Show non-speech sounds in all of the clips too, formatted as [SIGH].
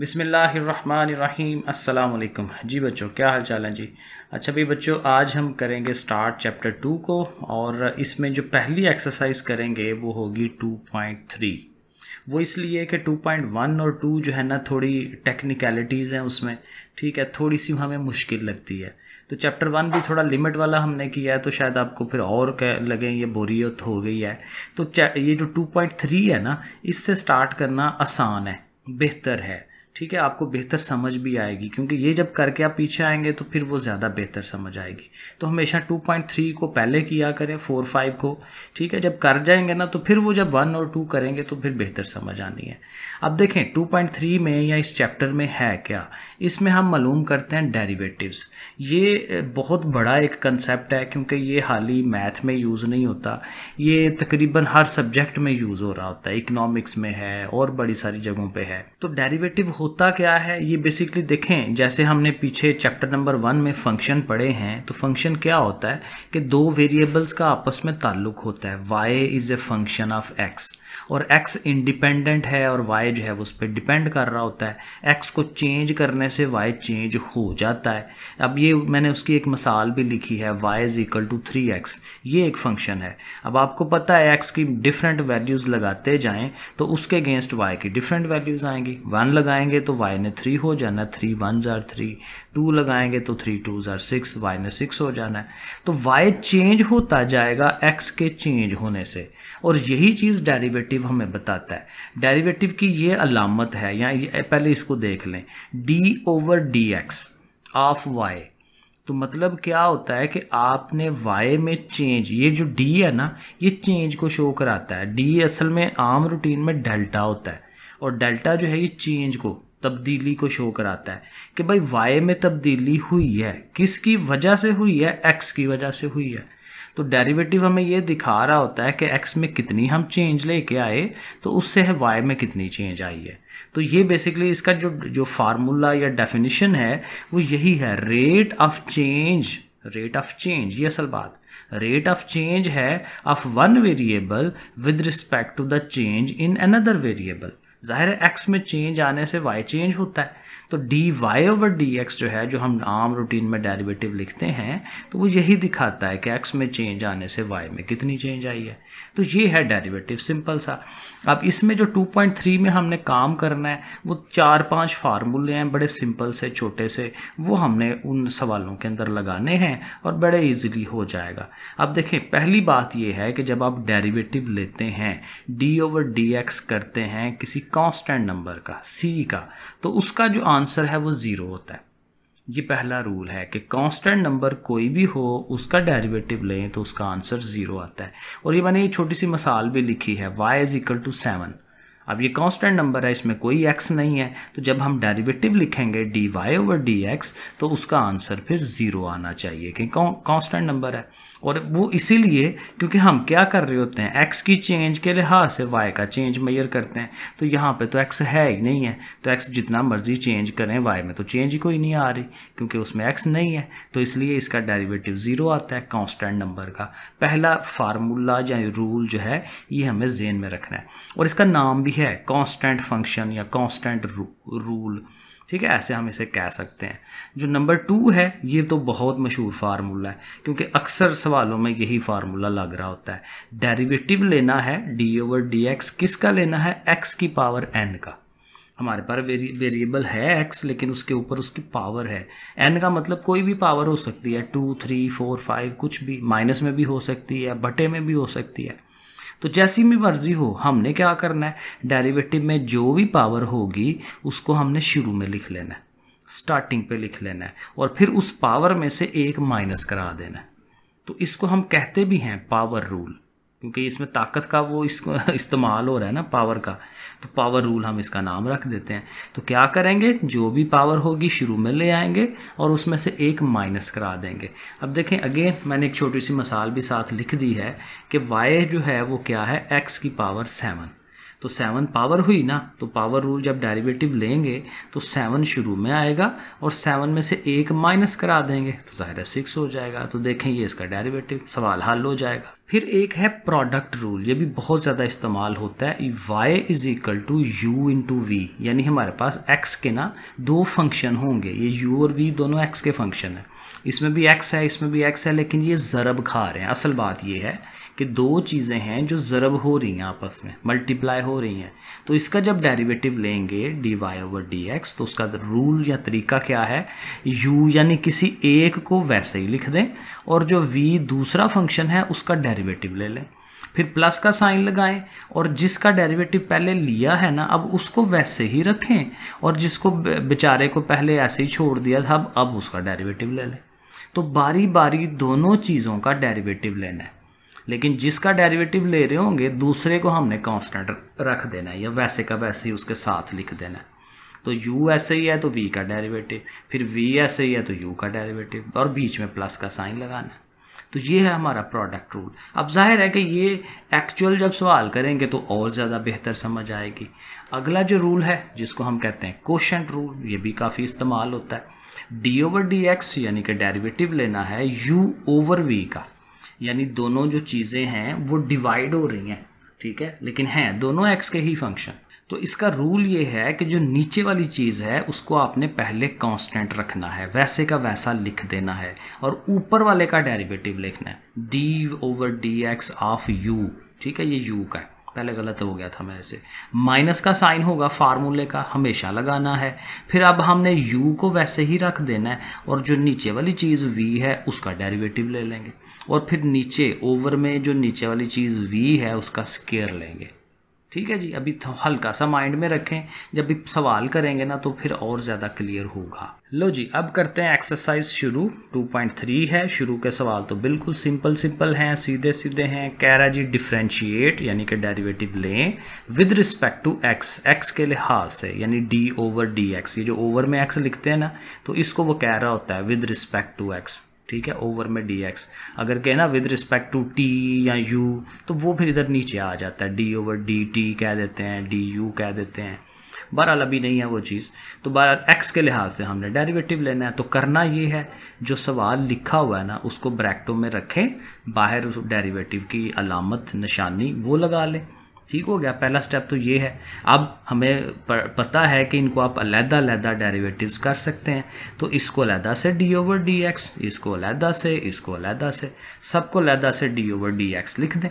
बिसमीम् अल्लाम जी बच्चों क्या हाल चाल है जी अच्छा भाई बच्चों आज हम करेंगे स्टार्ट चैप्टर टू को और इसमें जो पहली एक्सरसाइज करेंगे वो होगी टू पॉइंट थ्री वो इसलिए कि टू पॉइंट वन और टू जो है ना थोड़ी टेक्निकलिटीज़ हैं उसमें ठीक है थोड़ी सी हमें मुश्किल लगती है तो चैप्टर वन भी थोड़ा लिमिट वाला हमने किया है तो शायद आपको फिर और लगे ये बोरियत हो गई है तो ये जो टू पॉइंट थ्री है ना इससे स्टार्ट करना आसान है बेहतर है ठीक है आपको बेहतर समझ भी आएगी क्योंकि ये जब करके आप पीछे आएंगे तो फिर वो ज़्यादा बेहतर समझ आएगी तो हमेशा 2.3 को पहले किया करें 4 5 को ठीक है जब कर जाएंगे ना तो फिर वो जब 1 और 2 करेंगे तो फिर बेहतर समझ आनी है अब देखें 2.3 में या इस चैप्टर में है क्या इसमें हम मालूम करते हैं डेरीवेटिवस ये बहुत बड़ा एक कंसेप्ट है क्योंकि ये हाल ही मैथ में यूज़ नहीं होता ये तकरीबन हर सब्जेक्ट में यूज़ हो रहा होता है इकनॉमिक्स में है और बड़ी सारी जगहों पर है तो डेरीवेटिव होता क्या है ये बेसिकली देखें जैसे हमने पीछे चैप्टर नंबर वन में फंक्शन पढ़े हैं तो फंक्शन क्या होता है कि दो वेरिएबल्स का आपस में ताल्लुक होता है Y is a function of X और x इंडिपेंडेंट है और y जो है उस पर डिपेंड कर रहा होता है x को चेंज करने से y चेंज हो जाता है अब ये मैंने उसकी एक मिसाल भी लिखी है y is equal to three X ये एक फंक्शन है अब आपको पता है x की डिफरेंट वैल्यूज़ लगाते जाएं तो उसके अगेंस्ट y की डिफरेंट वैल्यूज़ आएंगी वन लगाएंगे तो y ने थ्री हो जाना थ्री वन ज़ार थ्री टू लगाएंगे तो थ्री टू जर सिक्स वाई ने सिक्स हो जाना है तो वाई चेंज होता जाएगा एक्स के चेंज होने से और यही चीज़ डेरिवेटिव हमें बताता है डेरिवेटिव की ये अलामत है या पहले इसको देख लें D over D x of Y तो मतलब क्या होता है कि आपने वाई में चेंज ये जो डी है ना ये चेंज को शो कराता है डी असल में आम रूटीन में डेल्टा होता है और डेल्टा जो है ये चेंज को तब्दीली को शो कराता है कि भाई वाई में तब्दीली हुई है किसकी वजह से हुई है एक्स की वजह से हुई है तो डेरिवेटिव हमें ये दिखा रहा होता है कि एक्स में कितनी हम चेंज लेके आए तो उससे है वाई में कितनी चेंज आई है तो ये बेसिकली इसका जो जो फार्मूला या डेफिनेशन है वो यही है rate of change rate of change ये असल बात रेट ऑफ चेंज है of one variable with respect to the change in another variable ज़ाहिर है एक्स में चेंज आने से वाई चेंज होता है तो d y over D x जो है जो हम आम रूटीन में डेरिवेटिव लिखते हैं तो वो यही दिखाता है कि एक्स में चेंज आने से वाई में कितनी चेंज आई है तो ये है डेरिवेटिव सिंपल सा अब इसमें जो 2.3 में हमने काम करना है वो चार पांच फार्मूले हैं बड़े सिंपल से छोटे से वो हमने उन सवालों के अंदर लगाने हैं और बड़े ईजिली हो जाएगा अब देखें पहली बात यह है कि जब आप डेरीवेटिव लेते हैं डी ओवर डी एक्स करते हैं किसी कॉन्स्टेंट नंबर का सी का तो उसका जो जो आंसर है वो ज़ीरो होता है ये पहला रूल है कि कांस्टेंट नंबर कोई भी हो उसका डेरिवेटिव लें तो उसका आंसर ज़ीरो आता है और ये मैंने ये छोटी सी मिसाल भी लिखी है Y is equal to seven अब ये कांस्टेंट नंबर है इसमें कोई एक्स नहीं है तो जब हम डेरिवेटिव लिखेंगे d y over D x तो उसका आंसर फिर ज़ीरो आना चाहिए कि कांस्टेंट नंबर है और वो इसीलिए क्योंकि हम क्या कर रहे होते हैं एक्स की चेंज के लिहाज से वाई का चेंज मैयर करते हैं तो यहाँ पे तो एक्स है ही नहीं है तो एक्स जितना मर्जी चेंज करें वाई में तो चेंज ही कोई नहीं आ रही क्योंकि उसमें एक्स नहीं है तो इसलिए इसका डेरिवेटिव ज़ीरो आता है कांस्टेंट नंबर का पहला फार्मूला या रूल जो है ये हमें जेन में रखना है और इसका नाम भी है कॉन्स्टेंट फंक्शन या कॉन्स्टेंट रू, रूल ठीक है ऐसे हम इसे कह सकते हैं जो नंबर टू है ये तो बहुत मशहूर फार्मूला है क्योंकि अक्सर सवालों में यही फार्मूला लग रहा होता है डेरिवेटिव लेना है डी ओवर डी एक्स किसका लेना है एक्स की पावर एन का हमारे पास वेरिएबल है एक्स लेकिन उसके ऊपर उसकी पावर है एन का मतलब कोई भी पावर हो सकती है टू थ्री फोर फाइव कुछ भी माइनस में भी हो सकती है बटे में भी हो सकती है तो जैसी भी मर्जी हो हमने क्या करना है डेरिवेटिव में जो भी पावर होगी उसको हमने शुरू में लिख लेना है स्टार्टिंग पे लिख लेना है और फिर उस पावर में से एक माइनस करा देना है तो इसको हम कहते भी हैं पावर रूल क्योंकि इसमें ताकत का वो इस [LAUGHS] इस्तेमाल हो रहा है ना पावर का तो पावर रूल हम इसका नाम रख देते हैं तो क्या करेंगे जो भी पावर होगी शुरू में ले आएंगे और उसमें से एक माइनस करा देंगे अब देखें अगेन मैंने एक छोटी सी मिसाल भी साथ लिख दी है कि वाई जो है वो क्या है एक्स की पावर सेवन तो सेवन पावर हुई ना तो पावर रूल जब डेरिवेटिव लेंगे तो सेवन शुरू में आएगा और सेवन में से एक माइनस करा देंगे तो ज़ाहिर है सिक्स हो जाएगा तो देखें ये इसका डेरिवेटिव सवाल हल हो जाएगा फिर एक है प्रोडक्ट रूल ये भी बहुत ज़्यादा इस्तेमाल होता है y is equal to u into v यानी हमारे पास x के ना दो फंक्शन होंगे ये u और v दोनों x के फंक्शन है इसमें भी x है इसमें भी x है लेकिन ये ज़रब खा रहे हैं असल बात ये है कि दो चीज़ें हैं जो ज़रब हो रही हैं आपस में मल्टीप्लाई हो रही हैं तो इसका जब डेरिवेटिव लेंगे d y over D x तो उसका रूल या तरीका क्या है यू यानी किसी एक को वैसे ही लिख दें और जो वी दूसरा फंक्शन है उसका डेरिवेटिव ले लें फिर प्लस का साइन लगाएं और जिसका डेरिवेटिव पहले लिया है ना अब उसको वैसे ही रखें और जिसको बेचारे को पहले ऐसे ही छोड़ दिया था अब अब उसका डेरिवेटिव ले लें तो बारी बारी दोनों चीज़ों का डेरिवेटिव लेना है लेकिन जिसका डेरिवेटिव ले रहे होंगे दूसरे को हमने कांस्टेंट रख देना है या वैसे का वैसे ही उसके साथ लिख देना है तो u ऐसे ही है तो v का डेरिवेटिव फिर v ऐसे ही है तो u का डेरिवेटिव और बीच में प्लस का साइन लगाना है तो ये है हमारा प्रोडक्ट रूल अब जाहिर है कि ये एक्चुअल जब सवाल करेंगे तो और ज़्यादा बेहतर समझ आएगी अगला जो रूल है जिसको हम कहते हैं क्वेश्चन रूल ये भी काफ़ी इस्तेमाल होता है डी ओवर डी एक्स यानी कि डेरिवेटिव लेना है यू ओवर वी का यानी दोनों जो चीज़ें हैं वो डिवाइड हो रही हैं ठीक है लेकिन हैं दोनों एक्स के ही फंक्शन तो इसका रूल ये है कि जो नीचे वाली चीज़ है उसको आपने पहले कांस्टेंट रखना है वैसे का वैसा लिख देना है और ऊपर वाले का डेरिवेटिव लिखना है d over D x of u ठीक है ये यू का है पहले गलत हो गया था मेरे से माइनस का साइन होगा फार्मूले का हमेशा लगाना है फिर अब हमने यू को वैसे ही रख देना है और जो नीचे वाली चीज़ वी है उसका डेरिवेटिव ले लेंगे और फिर नीचे ओवर में जो नीचे वाली चीज़ वी है उसका स्केयर लेंगे ठीक है जी अभी तो हल्का सा माइंड में रखें जब भी सवाल करेंगे ना तो फिर और ज़्यादा क्लियर होगा लो जी अब करते हैं एक्सरसाइज शुरू 2.3 है शुरू के सवाल तो बिल्कुल सिंपल सिंपल हैं सीधे सीधे हैं कह रहा जी डिफ्रेंशिएट यानी कि डेरिवेटिव लें with respect to x x के लिहाज से यानी डी ओवर डी एक्स ये जो ओवर में एक्स लिखते हैं ना तो इसको वो कह रहा होता है विद रिस्पेक्ट टू एक्स ठीक है ओवर में डी एक्स अगर कहे ना विद रिस्पेक्ट टू टी या यू तो वो फिर इधर नीचे आ जाता है डी ओवर डी टी कह देते हैं डी यू कह देते हैं बहरहाल अभी नहीं है वो चीज़ तो बहरहाल एक्स के लिहाज से हमने डेरिवेटिव लेना है तो करना ये है जो सवाल लिखा हुआ है ना उसको ब्रैक्टो में रखें बाहर उस डेरिवेटिव की अलामत निशानी वो लगा लें ठीक हो गया पहला स्टेप तो ये है अब हमें पता है कि इनको आप अलहदा अलहदा डेरिवेटिव्स कर सकते हैं तो इसको अलहदा से डी ओवर डी एक्स इसको अलहदा से इसको अलहदा से सबको अलहदा से डी ओवर डी एक्स लिख दें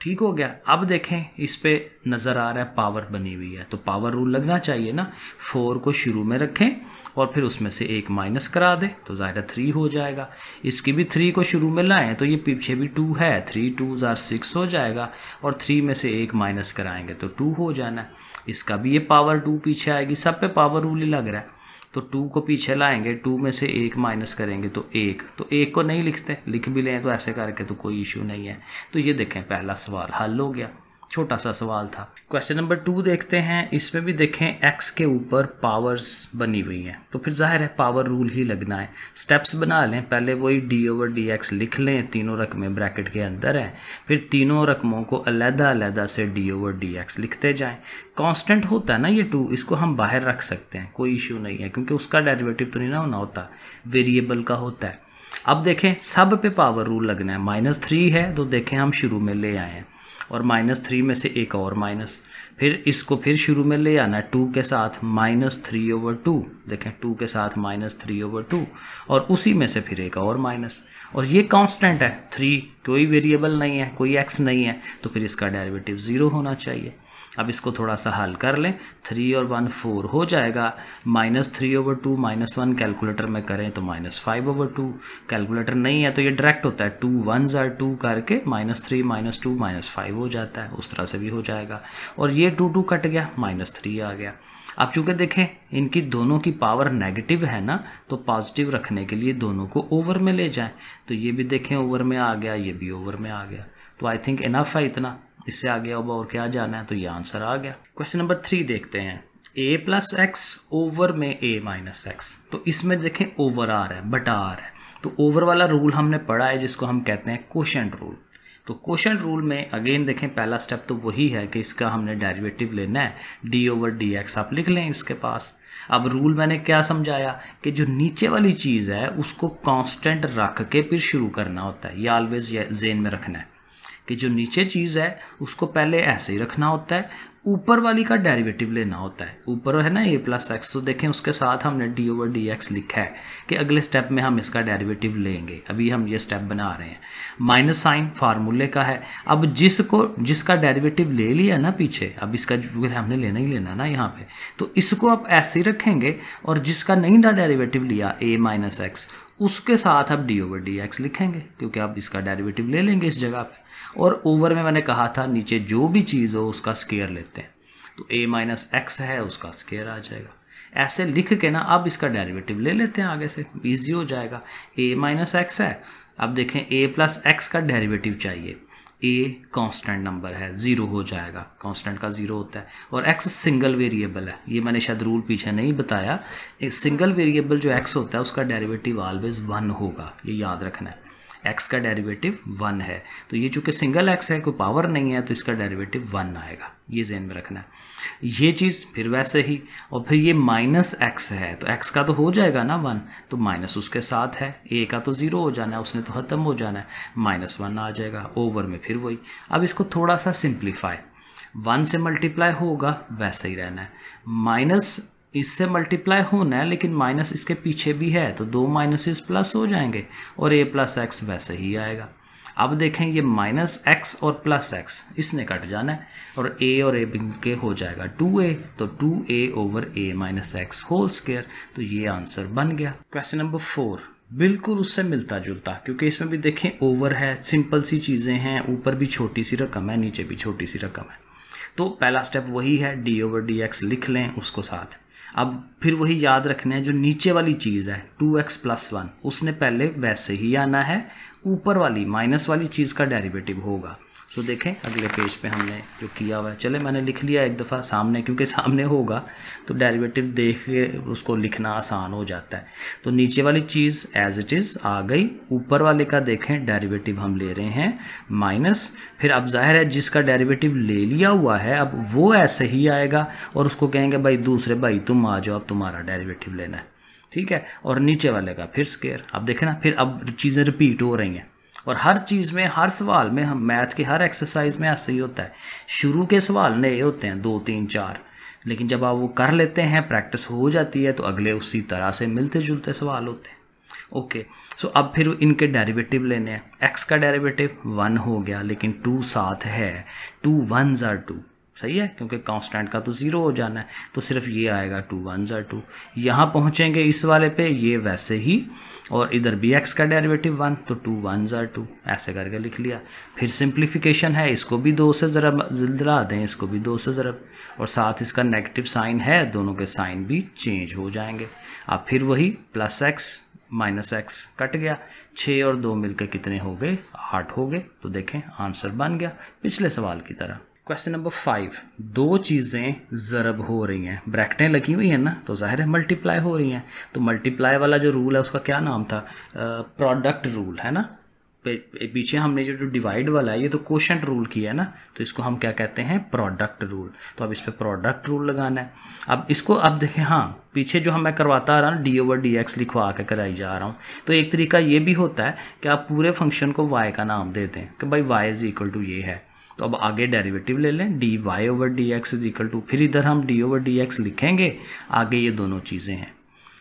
ठीक हो गया अब देखें इस पर नज़र आ रहा है पावर बनी हुई है तो पावर रूल लगना चाहिए ना फोर को शुरू में रखें और फिर उसमें से एक माइनस करा दें तो ज़ाहिर थ्री हो जाएगा इसकी भी थ्री को शुरू में लाएं तो ये पीछे भी टू है थ्री टू ज़ार सिक्स हो जाएगा और थ्री में से एक माइनस कराएंगे तो टू हो जाना है इसका भी ये पावर टू पीछे आएगी सब पे पावर रूल ही लग रहा है तो टू को पीछे लाएंगे टू में से एक माइनस करेंगे तो एक तो एक को नहीं लिखते लिख भी लें तो ऐसे करके तो कोई इशू नहीं है तो ये देखें पहला सवाल हल हो गया छोटा सा सवाल था क्वेश्चन नंबर टू देखते हैं इसमें भी देखें एक्स के ऊपर पावर्स बनी हुई हैं तो फिर जाहिर है पावर रूल ही लगना है स्टेप्स बना लें पहले वही डी ओवर डी एक्स लिख लें तीनों रकमें ब्रैकेट के अंदर हैं फिर तीनों रकमों को अलहदा अलहदा से डी ओवर डी एक्स लिखते जाएँ कांस्टेंट होता है ना ये टू इसको हम बाहर रख सकते हैं कोई इशू नहीं है क्योंकि उसका डेरिवेटिव तो नहीं ना होना होता वेरिएबल का होता है अब देखें सब पे पावर रूल लगना है माइनस थ्री है तो देखें हम शुरू में ले आए हैं और माइनस थ्री में से एक और माइनस फिर इसको फिर शुरू में ले आना है टू के साथ माइनस थ्री ओवर टू देखें टू के साथ माइनस थ्री ओवर टू और उसी में से फिर एक और माइनस और ये कांस्टेंट है थ्री कोई वेरिएबल नहीं है कोई एक्स नहीं है तो फिर इसका डेरिवेटिव ज़ीरो होना चाहिए अब इसको थोड़ा सा हल कर लें थ्री और वन फोर हो जाएगा minus three over two minus one calculator में करें तो minus five over two calculator नहीं है तो ये डायरेक्ट होता है टू वन ज़ार टू करके minus three minus two minus five हो जाता है उस तरह से भी हो जाएगा और ये टू टू कट गया माइनस थ्री आ गया अब चूंकि देखें इनकी दोनों की पावर नेगेटिव है ना तो पॉजिटिव रखने के लिए दोनों को ओवर में ले जाएं तो ये भी देखें ओवर में आ गया ये भी ओवर में आ गया तो आई थिंक इनफ है इतना इससे आगे अब और क्या जाना है तो ये आंसर आ गया क्वेश्चन नंबर थ्री देखते हैं ए प्लस एक्स ओवर में ए माइनस एक्स तो इसमें देखें ओवर आर है बट आर है तो ओवर वाला रूल हमने पढ़ा है जिसको हम कहते हैं क्वेश्चन रूल तो क्वेश्चन रूल में अगेन देखें पहला स्टेप तो वही है कि इसका हमने डेरिवेटिव लेना है डी ओवर डी एक्स आप लिख लें इसके पास अब रूल मैंने क्या समझाया कि जो नीचे वाली चीज़ है उसको कांस्टेंट रख के फिर शुरू करना होता है ये ऑलवेज जेन में रखना है कि जो नीचे चीज़ है उसको पहले ऐसे ही रखना होता है ऊपर वाली का डेरिवेटिव लेना होता है ऊपर है ना ए प्लस एक्स तो देखें उसके साथ हमने डी ओवर डी एक्स लिखा है कि अगले स्टेप में हम इसका डेरिवेटिव लेंगे अभी हम ये स्टेप बना रहे हैं माइनस साइन फार्मूले का है अब जिसको जिसका डेरिवेटिव ले लिया ना पीछे अब इसका जो हमने लेना ही लेना ना यहाँ पे तो इसको आप ऐसे ही रखेंगे और जिसका नहीं था डेरिवेटिव लिया ए माइनस एक्स उसके साथ आप डी ओवर डी एक्स लिखेंगे क्योंकि आप इसका डेरिवेटिव ले लेंगे इस जगह पे और ओवर में मैंने कहा था नीचे जो भी चीज़ हो उसका स्केयर लेते हैं तो ए माइनस एक्स है उसका स्केयर आ जाएगा ऐसे लिख के ना अब इसका डेरिवेटिव ले लेते हैं आगे से ईजी हो जाएगा ए माइनस एक्स है अब देखें ए प्लस एक्स का डेरिवेटिव चाहिए ए कांस्टेंट नंबर है ज़ीरो हो जाएगा कांस्टेंट का ज़ीरो होता है और एक्स सिंगल वेरिएबल है ये मैंने शायद रूल पीछे नहीं बताया एक सिंगल वेरिएबल जो एक्स होता है उसका डेरिवेटिव ऑलवेज वन होगा ये याद रखना है एक्स का डेरिवेटिव वन है तो ये चूंकि सिंगल एक्स है कोई पावर नहीं है तो इसका डेरिवेटिव वन आएगा ये जहन में रखना है ये चीज़ फिर वैसे ही और फिर ये माइनस एक्स है तो एक्स का तो हो जाएगा ना वन तो माइनस उसके साथ है ए का तो ज़ीरो हो जाना है उसने तो ख़त्म हो जाना है माइनस वन आ जाएगा ओवर में फिर वही अब इसको थोड़ा सा सिंप्लीफाई वन से मल्टीप्लाई होगा वैसे ही रहना है माइनस इससे मल्टीप्लाई होना है लेकिन माइनस इसके पीछे भी है तो दो माइनसेस प्लस हो जाएंगे और ए प्लस एक्स वैसे ही आएगा अब देखें ये माइनस एक्स और प्लस एक्स इसने कट जाना है और ए और ए के हो जाएगा टू ए तो two a over a minus x whole square तो ये आंसर बन गया क्वेश्चन नंबर फोर बिल्कुल उससे मिलता जुलता क्योंकि इसमें भी देखें ओवर है सिंपल सी चीज़ें हैं ऊपर भी छोटी सी रकम है नीचे भी छोटी सी रकम है तो पहला स्टेप वही है डी ओवर डी एक्स लिख लें उसको साथ अब फिर वही याद रखना है जो नीचे वाली चीज़ है टू एक्स प्लस वन उसने पहले वैसे ही आना है ऊपर वाली माइनस वाली चीज़ का डेरिवेटिव होगा तो देखें अगले पेज पे हमने जो किया हुआ है चले मैंने लिख लिया एक दफ़ा सामने क्योंकि सामने होगा तो डेरिवेटिव देख के उसको लिखना आसान हो जाता है तो नीचे वाली चीज़ एज इट इज़ आ गई ऊपर वाले का देखें डेरिवेटिव हम ले रहे हैं माइनस फिर अब जाहिर है जिसका डेरिवेटिव ले लिया हुआ है अब वो ऐसे ही आएगा और उसको कहेंगे भाई दूसरे भाई तुम आ जाओ अब तुम्हारा डेरीवेटिव लेना है ठीक है और नीचे वाले का फिर स्केयर अब देखें ना फिर अब चीज़ें रिपीट हो रही हैं और हर चीज़ में हर सवाल में हम मैथ के हर एक्सरसाइज में ऐसा ही होता है शुरू के सवाल नए होते हैं दो तीन चार लेकिन जब आप वो कर लेते हैं प्रैक्टिस हो जाती है तो अगले उसी तरह से मिलते जुलते सवाल होते हैं ओके okay, सो so अब फिर इनके डेरिवेटिव लेने हैं एक्स का डेरिवेटिव वन हो गया लेकिन टू साथ है टू वन ज़ार टू सही है क्योंकि कांस्टेंट का तो ज़ीरो हो जाना है तो सिर्फ ये आएगा टू वन ज़ा टू यहाँ पहुँचेंगे इस वाले पे ये वैसे ही और इधर भी एक्स का डेरिवेटिव वन तो टू वन ज़ा टू ऐसे करके लिख लिया फिर सिंप्लीफिकेशन है इसको भी दो से ज़रा ज़रा दें इसको भी दो से ज़रा और साथ इसका नेगेटिव साइन है दोनों के साइन भी चेंज हो जाएंगे अब फिर वही plus x minus x cut गया छः और दो मिलकर कितने हो गए आठ हो गए तो देखें आंसर बन गया पिछले सवाल की तरह क्वेश्चन नंबर फाइव दो चीज़ें ज़रब हो रही हैं ब्रैकटें लगी हुई हैं ना तो ज़ाहिर है मल्टीप्लाई हो रही हैं तो मल्टीप्लाई वाला जो रूल है उसका क्या नाम था प्रोडक्ट uh, रूल है ना पीछे हमने जो डिवाइड वाला है ये तो क्वेश्चन रूल किया है ना तो इसको हम क्या कहते हैं प्रोडक्ट रूल तो अब इस पर प्रोडक्ट रूल लगाना है अब इसको अब देखें हाँ पीछे जो हम मैं करवाता आ रहा हूँ डी ओवर डी एक्स लिखवा के कराई जा रहा हूँ तो एक तरीका ये भी होता है कि आप पूरे फंक्शन को वाई का नाम दे दें कि भाई वाई इज़ इक्वल टू ये है तो अब आगे डेरिवेटिव ले लें d y over D x is equal to फिर इधर हम डी ओवर डी एक्स लिखेंगे आगे ये दोनों चीज़ें हैं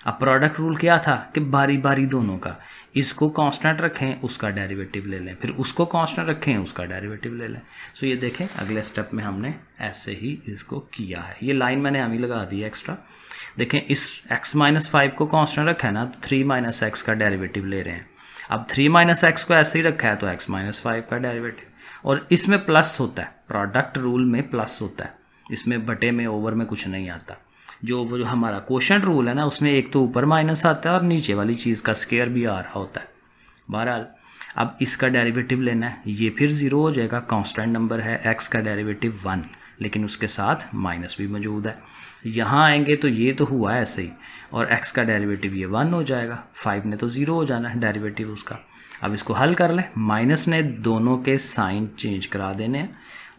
अब प्रोडक्ट रूल क्या था कि बारी बारी दोनों का इसको कांस्टेंट रखें उसका डेरिवेटिव ले लें फिर उसको कांस्टेंट रखें उसका डेरिवेटिव ले लें सो ये देखें अगले स्टेप में हमने ऐसे ही इसको किया है ये लाइन मैंने अभी लगा दी है एक्स्ट्रा देखें इस एक्स माइनस फाइव को कांस्टेंट रखा है ना तो थ्री माइनस एक्स का डेरिवेटिव ले रहे हैं अब थ्री माइनस एक्स को ऐसे ही रखा है तो एक्स माइनस फाइव का डेरिवेटिव और इसमें प्लस होता है प्रोडक्ट रूल में प्लस होता है इसमें बटे में ओवर में कुछ नहीं आता जो वो जो हमारा क्वेश्चन रूल है ना उसमें एक तो ऊपर माइनस आता है और नीचे वाली चीज़ का स्केयर भी आ रहा होता है बहरहाल अब इसका डेरिवेटिव लेना है ये फिर ज़ीरो हो जाएगा कांस्टेंट नंबर है एक्स का डेरिवेटिव वन लेकिन उसके साथ माइनस भी मौजूद है यहाँ आएंगे तो ये तो हुआ है ऐसे ही और एक्स का डेरिवेटिव ये वन हो जाएगा फाइव ने तो ज़ीरो हो जाना है डेरिवेटिव उसका अब इसको हल कर लें माइनस ने दोनों के साइन चेंज करा देने हैं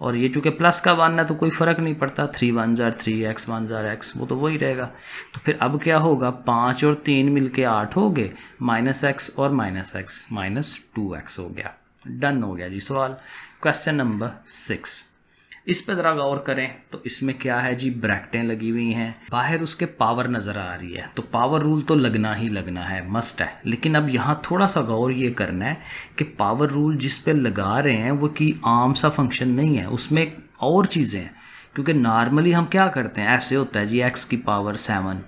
और ये चूंकि प्लस का वन है तो कोई फ़र्क नहीं पड़ता थ्री वन ज़ार थ्री एक्स वन ज़ार एक्स वो तो वही रहेगा तो फिर अब क्या होगा पाँच और तीन मिल के आठ हो गए माइनस एक्स और minus x minus two x हो गया डन हो गया जी सवाल क्वेश्चन नंबर सिक्स इस पर ज़रा गौर करें तो इसमें क्या है जी ब्रैकटें लगी हुई हैं बाहर उसके पावर नज़र आ रही है तो पावर रूल तो लगना ही लगना है मस्ट है लेकिन अब यहाँ थोड़ा सा गौर ये करना है कि पावर रूल जिस पे लगा रहे हैं वो कि आम सा फंक्शन नहीं है उसमें और चीज़ें हैं क्योंकि नॉर्मली हम क्या करते हैं ऐसे होता है जी एक्स की पावर सेवन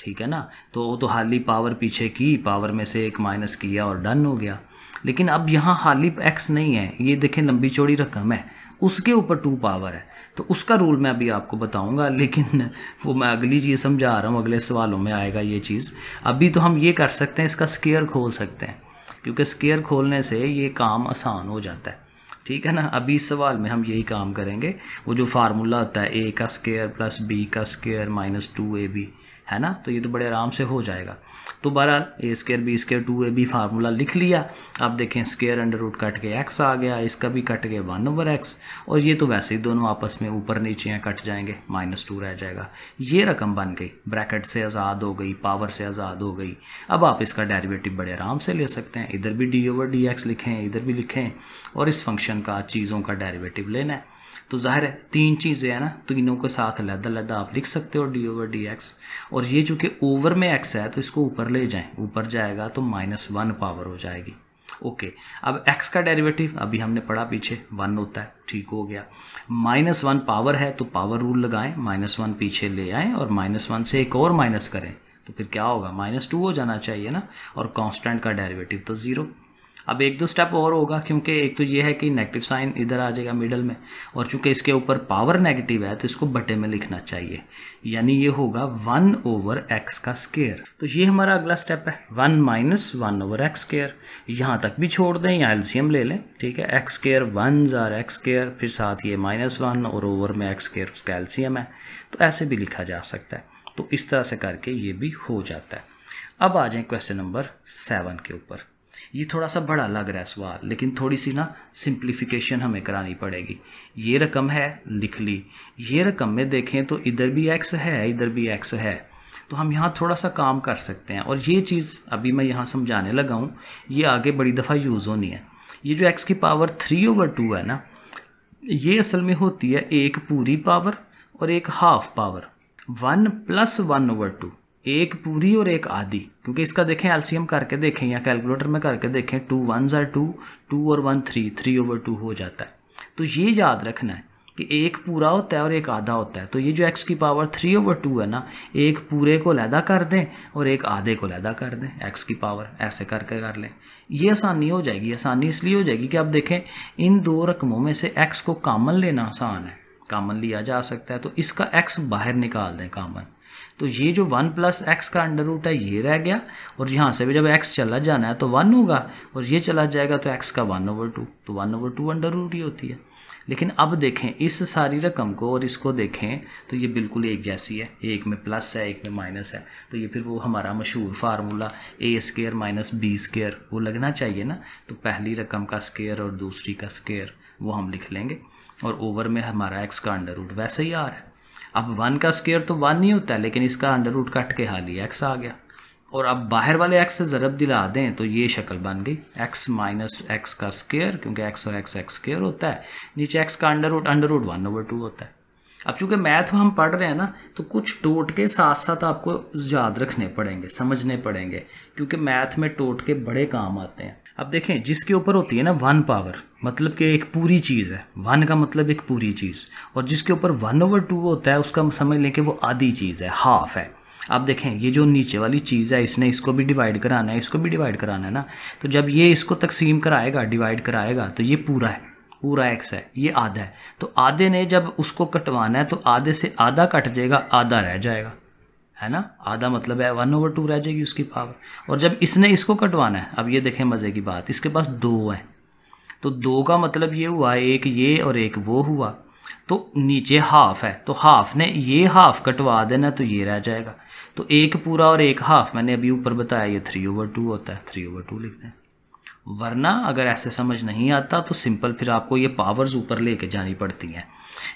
ठीक है ना तो वो तो ही पावर पीछे की पावर में से एक माइनस किया और डन हो गया लेकिन अब यहाँ हाली एक्स नहीं है ये देखें लंबी चौड़ी रकम है उसके ऊपर टू पावर है तो उसका रूल मैं अभी आपको बताऊंगा लेकिन वो मैं अगली चीज़ समझा रहा हूँ अगले सवालों में आएगा ये चीज़ अभी तो हम ये कर सकते हैं इसका स्केयर खोल सकते हैं क्योंकि स्केयर खोलने से ये काम आसान हो जाता है ठीक है ना अभी इस सवाल में हम यही काम करेंगे वो जो फार्मूला होता है ए का स्केयर प्लस बी का square minus two a b है ना तो ये तो बड़े आराम से हो जाएगा तो बहरहाल a square b square two a b formula लिख लिया आप देखें स्केयर अंडर रूट कट के एक्स आ गया इसका भी कट गया वन ओवर एक्स और ये तो वैसे ही दोनों आपस में ऊपर नीचे हैं कट जाएंगे माइनस टू रह जाएगा ये रकम बन गई ब्रैकेट से आज़ाद हो गई पावर से आज़ाद हो गई अब आप इसका डेरिवेटिव बड़े आराम से ले सकते हैं इधर भी डी ओवर डी एक्स लिखें इधर भी लिखें और इस फंक्शन का चीज़ों का डेरिवेटिव लेना है तो ज़ाहिर है तीन चीज़ें हैं ना तीनों तो के साथ लहदा लहदा आप लिख सकते हो डी ओवर डी एक्स और ये चूंकि ओवर में एक्स है तो इसको ऊपर ले जाएं ऊपर जाएगा तो माइनस वन पावर हो जाएगी ओके अब एक्स का डेरिवेटिव अभी हमने पढ़ा पीछे वन होता है ठीक हो गया माइनस वन पावर है तो पावर रूल लगाएं माइनस वन पीछे ले आएं और माइनस वन से एक और माइनस करें तो फिर क्या होगा माइनस टू हो जाना चाहिए ना और कांस्टेंट का डेरिवेटिव तो ज़ीरो अब एक दो स्टेप और होगा क्योंकि एक तो ये है कि नेगेटिव साइन इधर आ जाएगा मिडल में और चूंकि इसके ऊपर पावर नेगेटिव है तो इसको बटे में लिखना चाहिए यानी ये होगा वन ओवर एक्स का स्केयर तो ये हमारा अगला स्टेप है one minus one over x square यहाँ तक भी छोड़ दें या एल्सियम ले लें ठीक है एक्स स्केयर वन जार एक्स स्केयर फिर साथ ये माइनस वन और ओवर में एक्स स्केयर उसका एल्सियम है तो ऐसे भी लिखा जा सकता है तो इस तरह से करके ये भी हो जाता है अब आ जाए क्वेश्चन नंबर सेवन के ऊपर ये थोड़ा सा बड़ा लग रहा है सवाल लेकिन थोड़ी सी ना सिंप्लीफिकेशन हमें करानी पड़ेगी ये रकम है लिख ली ये रकम में देखें तो इधर भी एक्स है इधर भी एक्स है तो हम यहाँ थोड़ा सा काम कर सकते हैं और ये चीज़ अभी मैं यहाँ समझाने लगा हूँ ये आगे बड़ी दफ़ा यूज़ होनी है ये जो एक्स की पावर थ्री ओवर टू है ना ये असल में होती है एक पूरी पावर और एक half power one plus one over two एक पूरी और एक आधी क्योंकि इसका देखें एलसीएम करके देखें या कैलकुलेटर में करके देखें टू वन जर टू टू और one three three over two हो जाता है तो ये याद रखना है कि एक पूरा होता है और एक आधा होता है तो ये जो एक्स की पावर थ्री ओवर टू है ना एक पूरे को लैदा कर दें और एक आधे को लैदा कर दें एक्स की पावर ऐसे करके कर लें ये आसानी हो जाएगी आसानी इसलिए हो जाएगी कि आप देखें इन दो रकमों में से एक्स को कामन लेना आसान है कामन लिया जा सकता है तो इसका एक्स बाहर निकाल दें कामन तो ये जो वन प्लस एक्स का अंडर रूट है ये रह गया और यहाँ से भी जब एक्स चला जाना है तो वन होगा और ये चला जाएगा तो एक्स का वन ओवर टू तो one over two under root ही होती है लेकिन अब देखें इस सारी रकम को और इसको देखें तो ये बिल्कुल एक जैसी है एक में प्लस है एक में माइनस है तो ये फिर वो हमारा मशहूर formula a square minus b square वो लगना चाहिए ना तो पहली रकम का स्केयर और दूसरी का स्केयर वो हम लिख लेंगे और ओवर में हमारा एक्स का अंडर रूट वैसे ही आ रहा है अब वन का स्केयर तो वन ही होता है लेकिन इसका अंडर रूट कट के हाल ही एक्स आ गया और अब बाहर वाले एक्स से ज़रब दिला दें तो ये शक्ल बन गई एक्स माइनस एक्स का स्केयर क्योंकि एक्स और एक्स एक्स स्केयर होता है नीचे एक्स का under root under root one over two होता है अब चूंकि मैथ हम पढ़ रहे हैं ना तो कुछ टोट के साथ साथ आपको याद रखने पड़ेंगे समझने पड़ेंगे क्योंकि मैथ में टोट के बड़े काम आते हैं अब देखें जिसके ऊपर होती है ना वन पावर मतलब कि एक पूरी चीज़ है वन का मतलब एक पूरी चीज़ और जिसके ऊपर वन ओवर टू होता है उसका समझ लें कि वो आधी चीज़ है हाफ है अब देखें ये जो नीचे वाली चीज़ है इसने इसको भी डिवाइड कराना है इसको भी डिवाइड कराना है ना तो जब ये इसको तकसीम कराएगा डिवाइड कराएगा तो ये पूरा है पूरा एक्स है ये आधा है तो आधे ने जब उसको कटवाना है तो आधे से आधा कट जाएगा आधा रह जाएगा है ना आधा मतलब है वन ओवर टू रह जाएगी उसकी पावर और जब इसने इसको कटवाना है अब ये देखें मज़े की बात इसके पास दो है तो दो का मतलब ये हुआ एक ये और एक वो हुआ तो नीचे हाफ है तो हाफ ने ये हाफ कटवा देना तो ये रह जाएगा तो एक पूरा और एक हाफ मैंने अभी ऊपर बताया ये थ्री ओवर टू होता है थ्री ओवर टू लिखते हैं वरना अगर ऐसे समझ नहीं आता तो सिंपल फिर आपको ये पावर्स ऊपर लेके जानी पड़ती हैं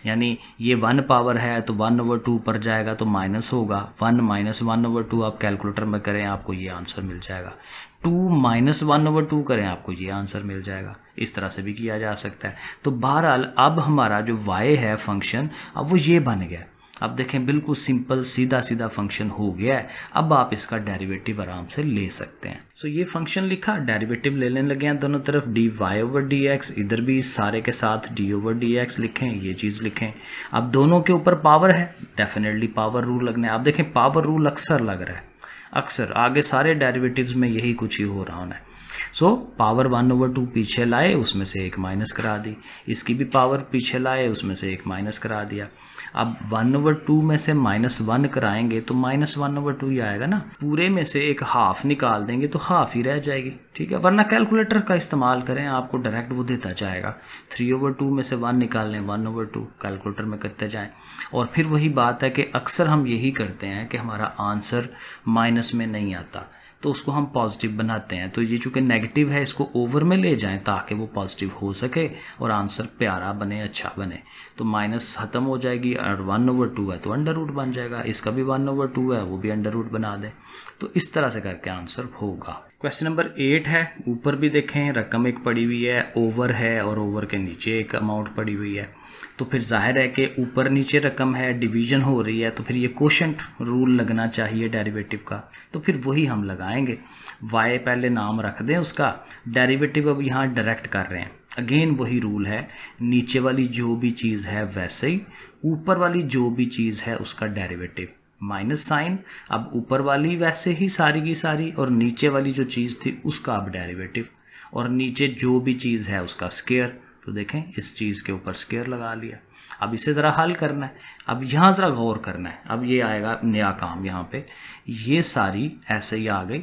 यानी ये वन पावर है तो वन ओवर टू पर जाएगा तो माइनस होगा one minus one over two आप कैलकुलेटर में करें आपको ये आंसर मिल जाएगा two minus one over two करें आपको ये आंसर मिल जाएगा इस तरह से भी किया जा सकता है तो बहरहाल अब हमारा जो वाई है फंक्शन अब वो ये बन गया अब देखें बिल्कुल सिंपल सीधा सीधा फंक्शन हो गया है अब आप इसका डेरिवेटिव आराम से ले सकते हैं सो ये फंक्शन लिखा डेरिवेटिव लेने लगे हैं दोनों तरफ d y over D x इधर भी सारे के साथ डी ओवर डी एक्स लिखें ये चीज़ लिखें अब दोनों के ऊपर पावर है डेफिनेटली पावर रूल लगने आप देखें पावर रूल अक्सर लग रहा है अक्सर आगे सारे डेरिवेटिव्स में यही कुछ ही हो रहा होना है so power one over two पीछे लाए उसमें से एक माइनस करा दी इसकी भी पावर पीछे लाए उसमें से एक माइनस करा दिया अब वन ओवर टू में से माइनस वन कराएंगे तो माइनस वन ओवर टू ही आएगा ना पूरे में से एक हाफ निकाल देंगे तो हाफ ही रह जाएगी ठीक है वरना कैलकुलेटर का इस्तेमाल करें आपको डायरेक्ट वो देता जाएगा थ्री ओवर टू में से वन निकाल लें वन ओवर टू कैलकुलेटर में करते जाएं और फिर वही बात है कि अक्सर हम यही करते हैं कि हमारा आंसर माइनस में नहीं आता तो उसको हम पॉजिटिव बनाते हैं तो ये चूंकि नेगेटिव है इसको ओवर में ले जाएं ताकि वो पॉजिटिव हो सके और आंसर प्यारा बने अच्छा बने तो माइनस ख़त्म हो जाएगी और वन ओवर टू है तो अंडर रूट बन जाएगा इसका भी वन ओवर टू है वो भी अंडर रूट बना दें तो इस तरह से करके आंसर होगा क्वेश्चन नंबर एट है ऊपर भी देखें रकम एक पड़ी हुई है ओवर है और ओवर के नीचे एक अमाउंट पड़ी हुई है तो फिर जाहिर है कि ऊपर नीचे रकम है डिवीजन हो रही है तो फिर ये क्वेश्चन रूल लगना चाहिए डेरिवेटिव का तो फिर वही हम लगाएंगे वाई पहले नाम रख दें उसका डेरिवेटिव अब यहाँ डायरेक्ट कर रहे हैं अगेन वही रूल है नीचे वाली जो भी चीज़ है वैसे ही ऊपर वाली जो भी चीज़ है उसका डेरिवेटिव माइनस साइन अब ऊपर वाली वैसे ही सारी की सारी और नीचे वाली जो चीज़ थी उसका अब डेरिवेटिव और नीचे जो भी चीज़ है उसका स्केयर तो देखें इस चीज़ के ऊपर स्केयर लगा लिया अब इसे ज़रा हल करना है अब यहाँ ज़रा गौर करना है अब ये आएगा नया काम यहाँ पे ये सारी ऐसे ही आ गई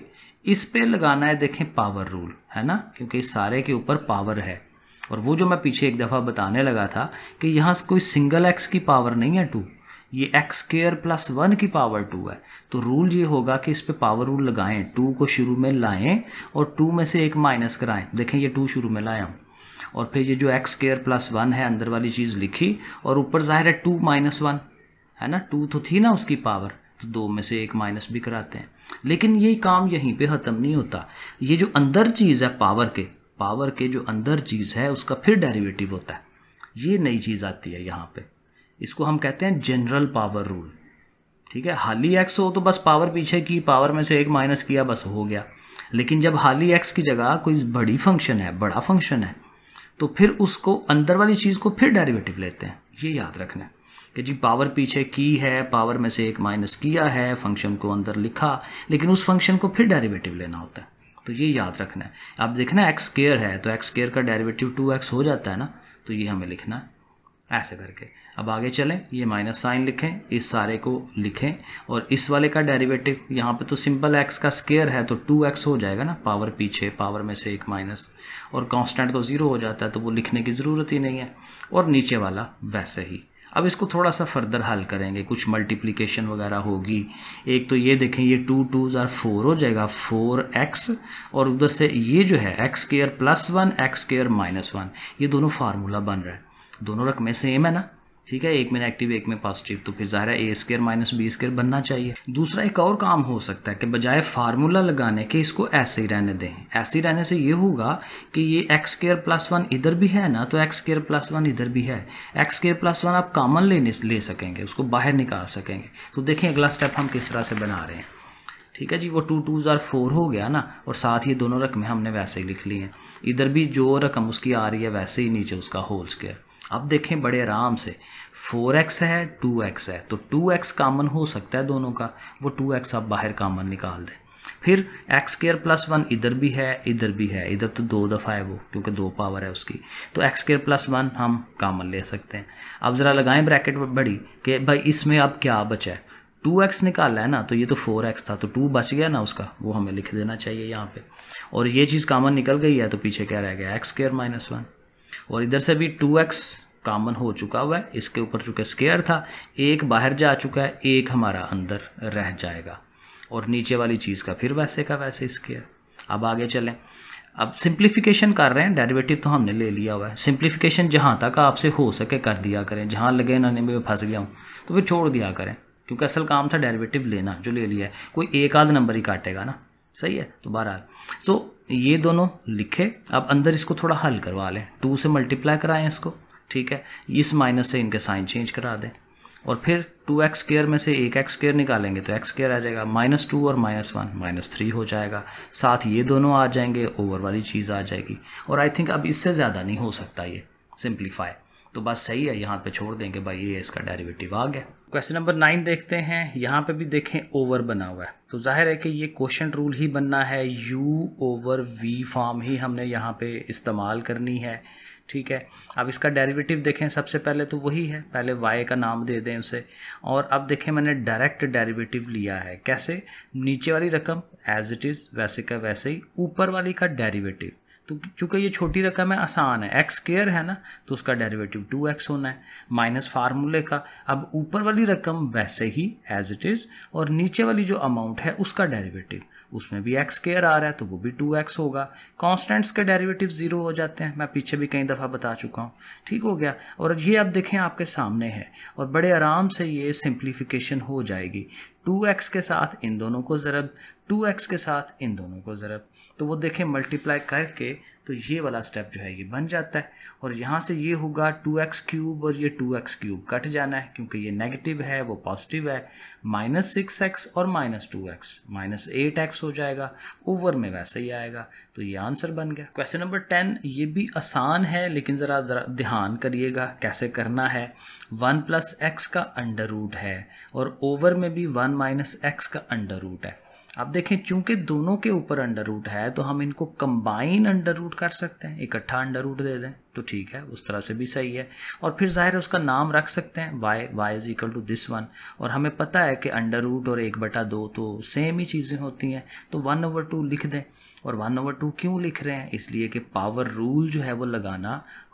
इस पे लगाना है देखें पावर रूल है ना क्योंकि सारे के ऊपर पावर है और वो जो मैं पीछे एक दफ़ा बताने लगा था कि यहाँ कोई सिंगल एक्स की पावर नहीं है टू ये एक्स स्केयर प्लस वन की पावर टू है तो रूल ये होगा कि इस पर पावर रूल लगाएं टू को शुरू में लाएं और टू में से एक माइनस कराएं देखें ये टू शुरू में लाया हूँ और फिर ये जो एक्स स्केयर प्लस वन है अंदर वाली चीज़ लिखी और ऊपर ज़ाहिर है टू माइनस वन है ना टू तो थी ना उसकी पावर तो दो में से एक माइनस भी कराते हैं लेकिन ये काम यहीं पे ख़त्म नहीं होता ये जो अंदर चीज़ है पावर के पावर के जो अंदर चीज़ है उसका फिर डेरिवेटिव होता है ये नई चीज़ आती है यहाँ पे इसको हम कहते हैं जनरल पावर रूल ठीक है हाली एक्स हो तो बस पावर पीछे की पावर में से एक माइनस किया बस हो गया लेकिन जब हाली एक्स की जगह कोई बड़ी फंक्शन है बड़ा फंक्शन है तो फिर उसको अंदर वाली चीज़ को फिर डेरिवेटिव लेते हैं ये याद रखना है कि जी पावर पीछे की है पावर में से एक माइनस किया है फंक्शन को अंदर लिखा लेकिन उस फंक्शन को फिर डेरिवेटिव लेना होता है तो ये याद रखना है आप देखना एक्स स्केयर है तो एक्स स्केयर का डेरिवेटिव टू एक्स हो जाता है ना तो ये हमें लिखना है ऐसे करके अब आगे चलें ये माइनस साइन लिखें इस सारे को लिखें और इस वाले का डेरिवेटिव यहाँ पे तो सिंपल एक्स का स्केयर है तो टू एक्स हो जाएगा ना पावर पीछे पावर में से एक माइनस और कांस्टेंट तो ज़ीरो हो जाता है तो वो लिखने की ज़रूरत ही नहीं है और नीचे वाला वैसे ही अब इसको थोड़ा सा फर्दर हल करेंगे कुछ मल्टीप्लिकेशन वगैरह होगी एक तो ये देखें ये टू टू ज़ार फोर हो जाएगा फोर एक्स और उधर से ये जो है x square plus one x square minus one ये दोनों फार्मूला बन रहा है दोनों रकमें सेम है ना ठीक है एक में नेगेटिव एक में पॉजिटिव तो फिर ज़ाहिर है a square minus b square बनना चाहिए दूसरा एक और काम हो सकता है कि बजाय फार्मूला लगाने के इसको ऐसे ही रहने दें ऐसे ही रहने से ये होगा कि ये एक्स स्केयर प्लस वन इधर भी है ना तो एक्स स्केयर प्लस वन इधर भी है एक्स स्केयर प्लस वन आप कॉमन लेने ले सकेंगे उसको बाहर निकाल सकेंगे तो देखें अगला स्टेप हम किस तरह से बना रहे हैं ठीक है जी वो टू टू ज़ार फोर हो गया ना और साथ ही दोनों रकमें हमने वैसे ही लिख ली हैं इधर भी जो रकम उसकी आ रही है वैसे ही नीचे उसका होल स्केयर अब देखें बड़े आराम से फोर एक्स है टू एक्स है तो टू एक्स कामन हो सकता है दोनों का वो टू एक्स आप बाहर कामन निकाल दें फिर एक्स स्केयर प्लस वन इधर भी है इधर भी है इधर तो दो दफ़ा है वो क्योंकि दो पावर है उसकी तो एक्स स्केयर प्लस वन हम कामन ले सकते हैं अब ज़रा लगाएं ब्रैकेट पर बड़ी कि भाई इसमें अब क्या बचा है टू एक्स निकाला है ना तो ये तो फोर एक्स था तो टू बच गया ना उसका वो हमें लिख देना चाहिए यहाँ पे और ये चीज़ कामन निकल गई है तो पीछे क्या रह गया एक्स स्केयर माइनस वन और इधर से भी टू एक्स कॉमन हो चुका हुआ है इसके ऊपर चूँकि स्केयर था एक बाहर जा चुका है एक हमारा अंदर रह जाएगा और नीचे वाली चीज़ का फिर वैसे का वैसे स्केयर अब आगे चलें अब सिंप्लीफिकेशन कर रहे हैं डेरिवेटिव तो हमने ले लिया हुआ है सिंप्लीफिकेशन जहाँ तक आपसे हो सके कर दिया करें जहाँ लगे ना नहीं मैं फंस गया हूँ तो फिर छोड़ दिया करें क्योंकि असल काम था डेरिवेटिव लेना जो ले लिया है कोई एक आध नंबर ही काटेगा ना सही है तो बहरहाल सो so, ये दोनों लिखे अब अंदर इसको थोड़ा हल करवा लें टू से मल्टीप्लाई कराएं इसको ठीक है इस माइनस से इनके साइन चेंज करा दें और फिर टू एक्स केयर में से एक एक्स केयर निकालेंगे तो एक्स केयर आ जाएगा माइनस टू और माइनस वन माइनस थ्री हो जाएगा साथ ये दोनों आ जाएंगे ओवर वाली चीज़ आ जाएगी और आई थिंक अब इससे ज़्यादा नहीं हो सकता ये सिंप्लीफाई तो बस सही है यहाँ पे छोड़ देंगे भाई ये इसका डेरिवेटिव आ गया क्वेश्चन नंबर नाइन देखते हैं यहाँ पे भी देखें ओवर बना हुआ है तो जाहिर है कि ये क्वेश्चन रूल ही बनना है यू ओवर वी फॉर्म ही हमने यहाँ पे इस्तेमाल करनी है ठीक है अब इसका डेरिवेटिव देखें सबसे पहले तो वही है पहले y का नाम दे दें उसे और अब देखें मैंने डायरेक्ट डेरिवेटिव लिया है कैसे नीचे वाली रकम एज इट इज़ वैसे का वैसे ही ऊपर वाली का डेरिवेटिव तो चूंकि ये छोटी रकम है आसान है एक्स केयर है ना तो उसका डेरिवेटिव टू एक्स होना है माइनस फार्मूले का अब ऊपर वाली रकम वैसे ही एज इट इज़ और नीचे वाली जो अमाउंट है उसका डेरिवेटिव उसमें भी एक्स केयर आ रहा है तो वो भी टू एक्स होगा कॉन्स्टेंट्स के डेरिवेटिव ज़ीरो हो जाते हैं मैं पीछे भी कई दफ़ा बता चुका हूँ ठीक हो गया और ये आप देखें आपके सामने है और बड़े आराम से ये सिंप्लीफिकेशन हो जाएगी टू एक्स के साथ इन दोनों को ज़रब टू एक्स के साथ इन दोनों को ज़रब तो वो देखें मल्टीप्लाई करके तो ये वाला स्टेप जो है ये बन जाता है और यहाँ से ये होगा टू एक्स क्यूब और ये टू एक्स क्यूब कट जाना है क्योंकि ये नेगेटिव है वो पॉजिटिव है माइनस सिक्स एक्स और minus two x minus eight x हो जाएगा ओवर में वैसे ही आएगा तो ये आंसर बन गया क्वेश्चन नंबर टेन ये भी आसान है लेकिन ज़रा ध्यान करिएगा कैसे करना है वन प्लस एक्स का अंडर रूट है और ओवर में भी वन माइनस एक्स का अंडर रूट है अब देखें चूंकि दोनों के ऊपर अंडर रूट है तो हम इनको कंबाइन अंडर रूट कर सकते हैं इकट्ठा अंडर रूट दे दें तो ठीक है उस तरह से भी सही है और फिर ज़ाहिर है उसका नाम रख सकते हैं y y is equal to this one और हमें पता है कि अंडर रूट और एक बटा दो तो सेम ही चीज़ें होती हैं तो वन ओवर टू लिख दें और वन ओवर टू क्यों लिख रहे हैं इसलिए कि पावर रूल जो है वो लगाना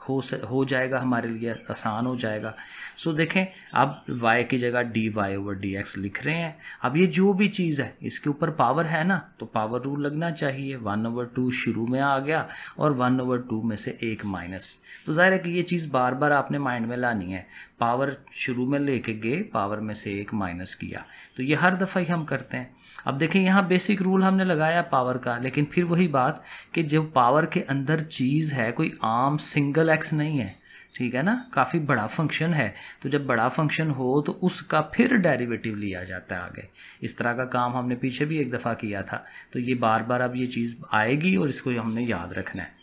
हो स, हो जाएगा हमारे लिए आसान हो जाएगा सो so, देखें अब वाई की जगह d y over D x लिख रहे हैं अब ये जो भी चीज़ है इसके ऊपर पावर है ना तो पावर रूल लगना चाहिए वन ओवर टू शुरू में आ गया और वन ओवर टू में से एक माइनस तो ज़ाहिर है कि ये चीज़ बार बार आपने माइंड में लानी है पावर शुरू में लेके गए पावर में से एक माइनस किया तो ये हर दफ़ा ही हम करते हैं अब देखें यहाँ बेसिक रूल हमने लगाया पावर का लेकिन फिर वही बात कि जो पावर के अंदर चीज़ है कोई आम सिंगल एक्स नहीं है ठीक है ना काफ़ी बड़ा फंक्शन है तो जब बड़ा फंक्शन हो तो उसका फिर डेरिवेटिव लिया जाता है आगे इस तरह का काम हमने पीछे भी एक दफ़ा किया था तो ये बार बार अब ये चीज़ आएगी और इसको हमने याद रखना है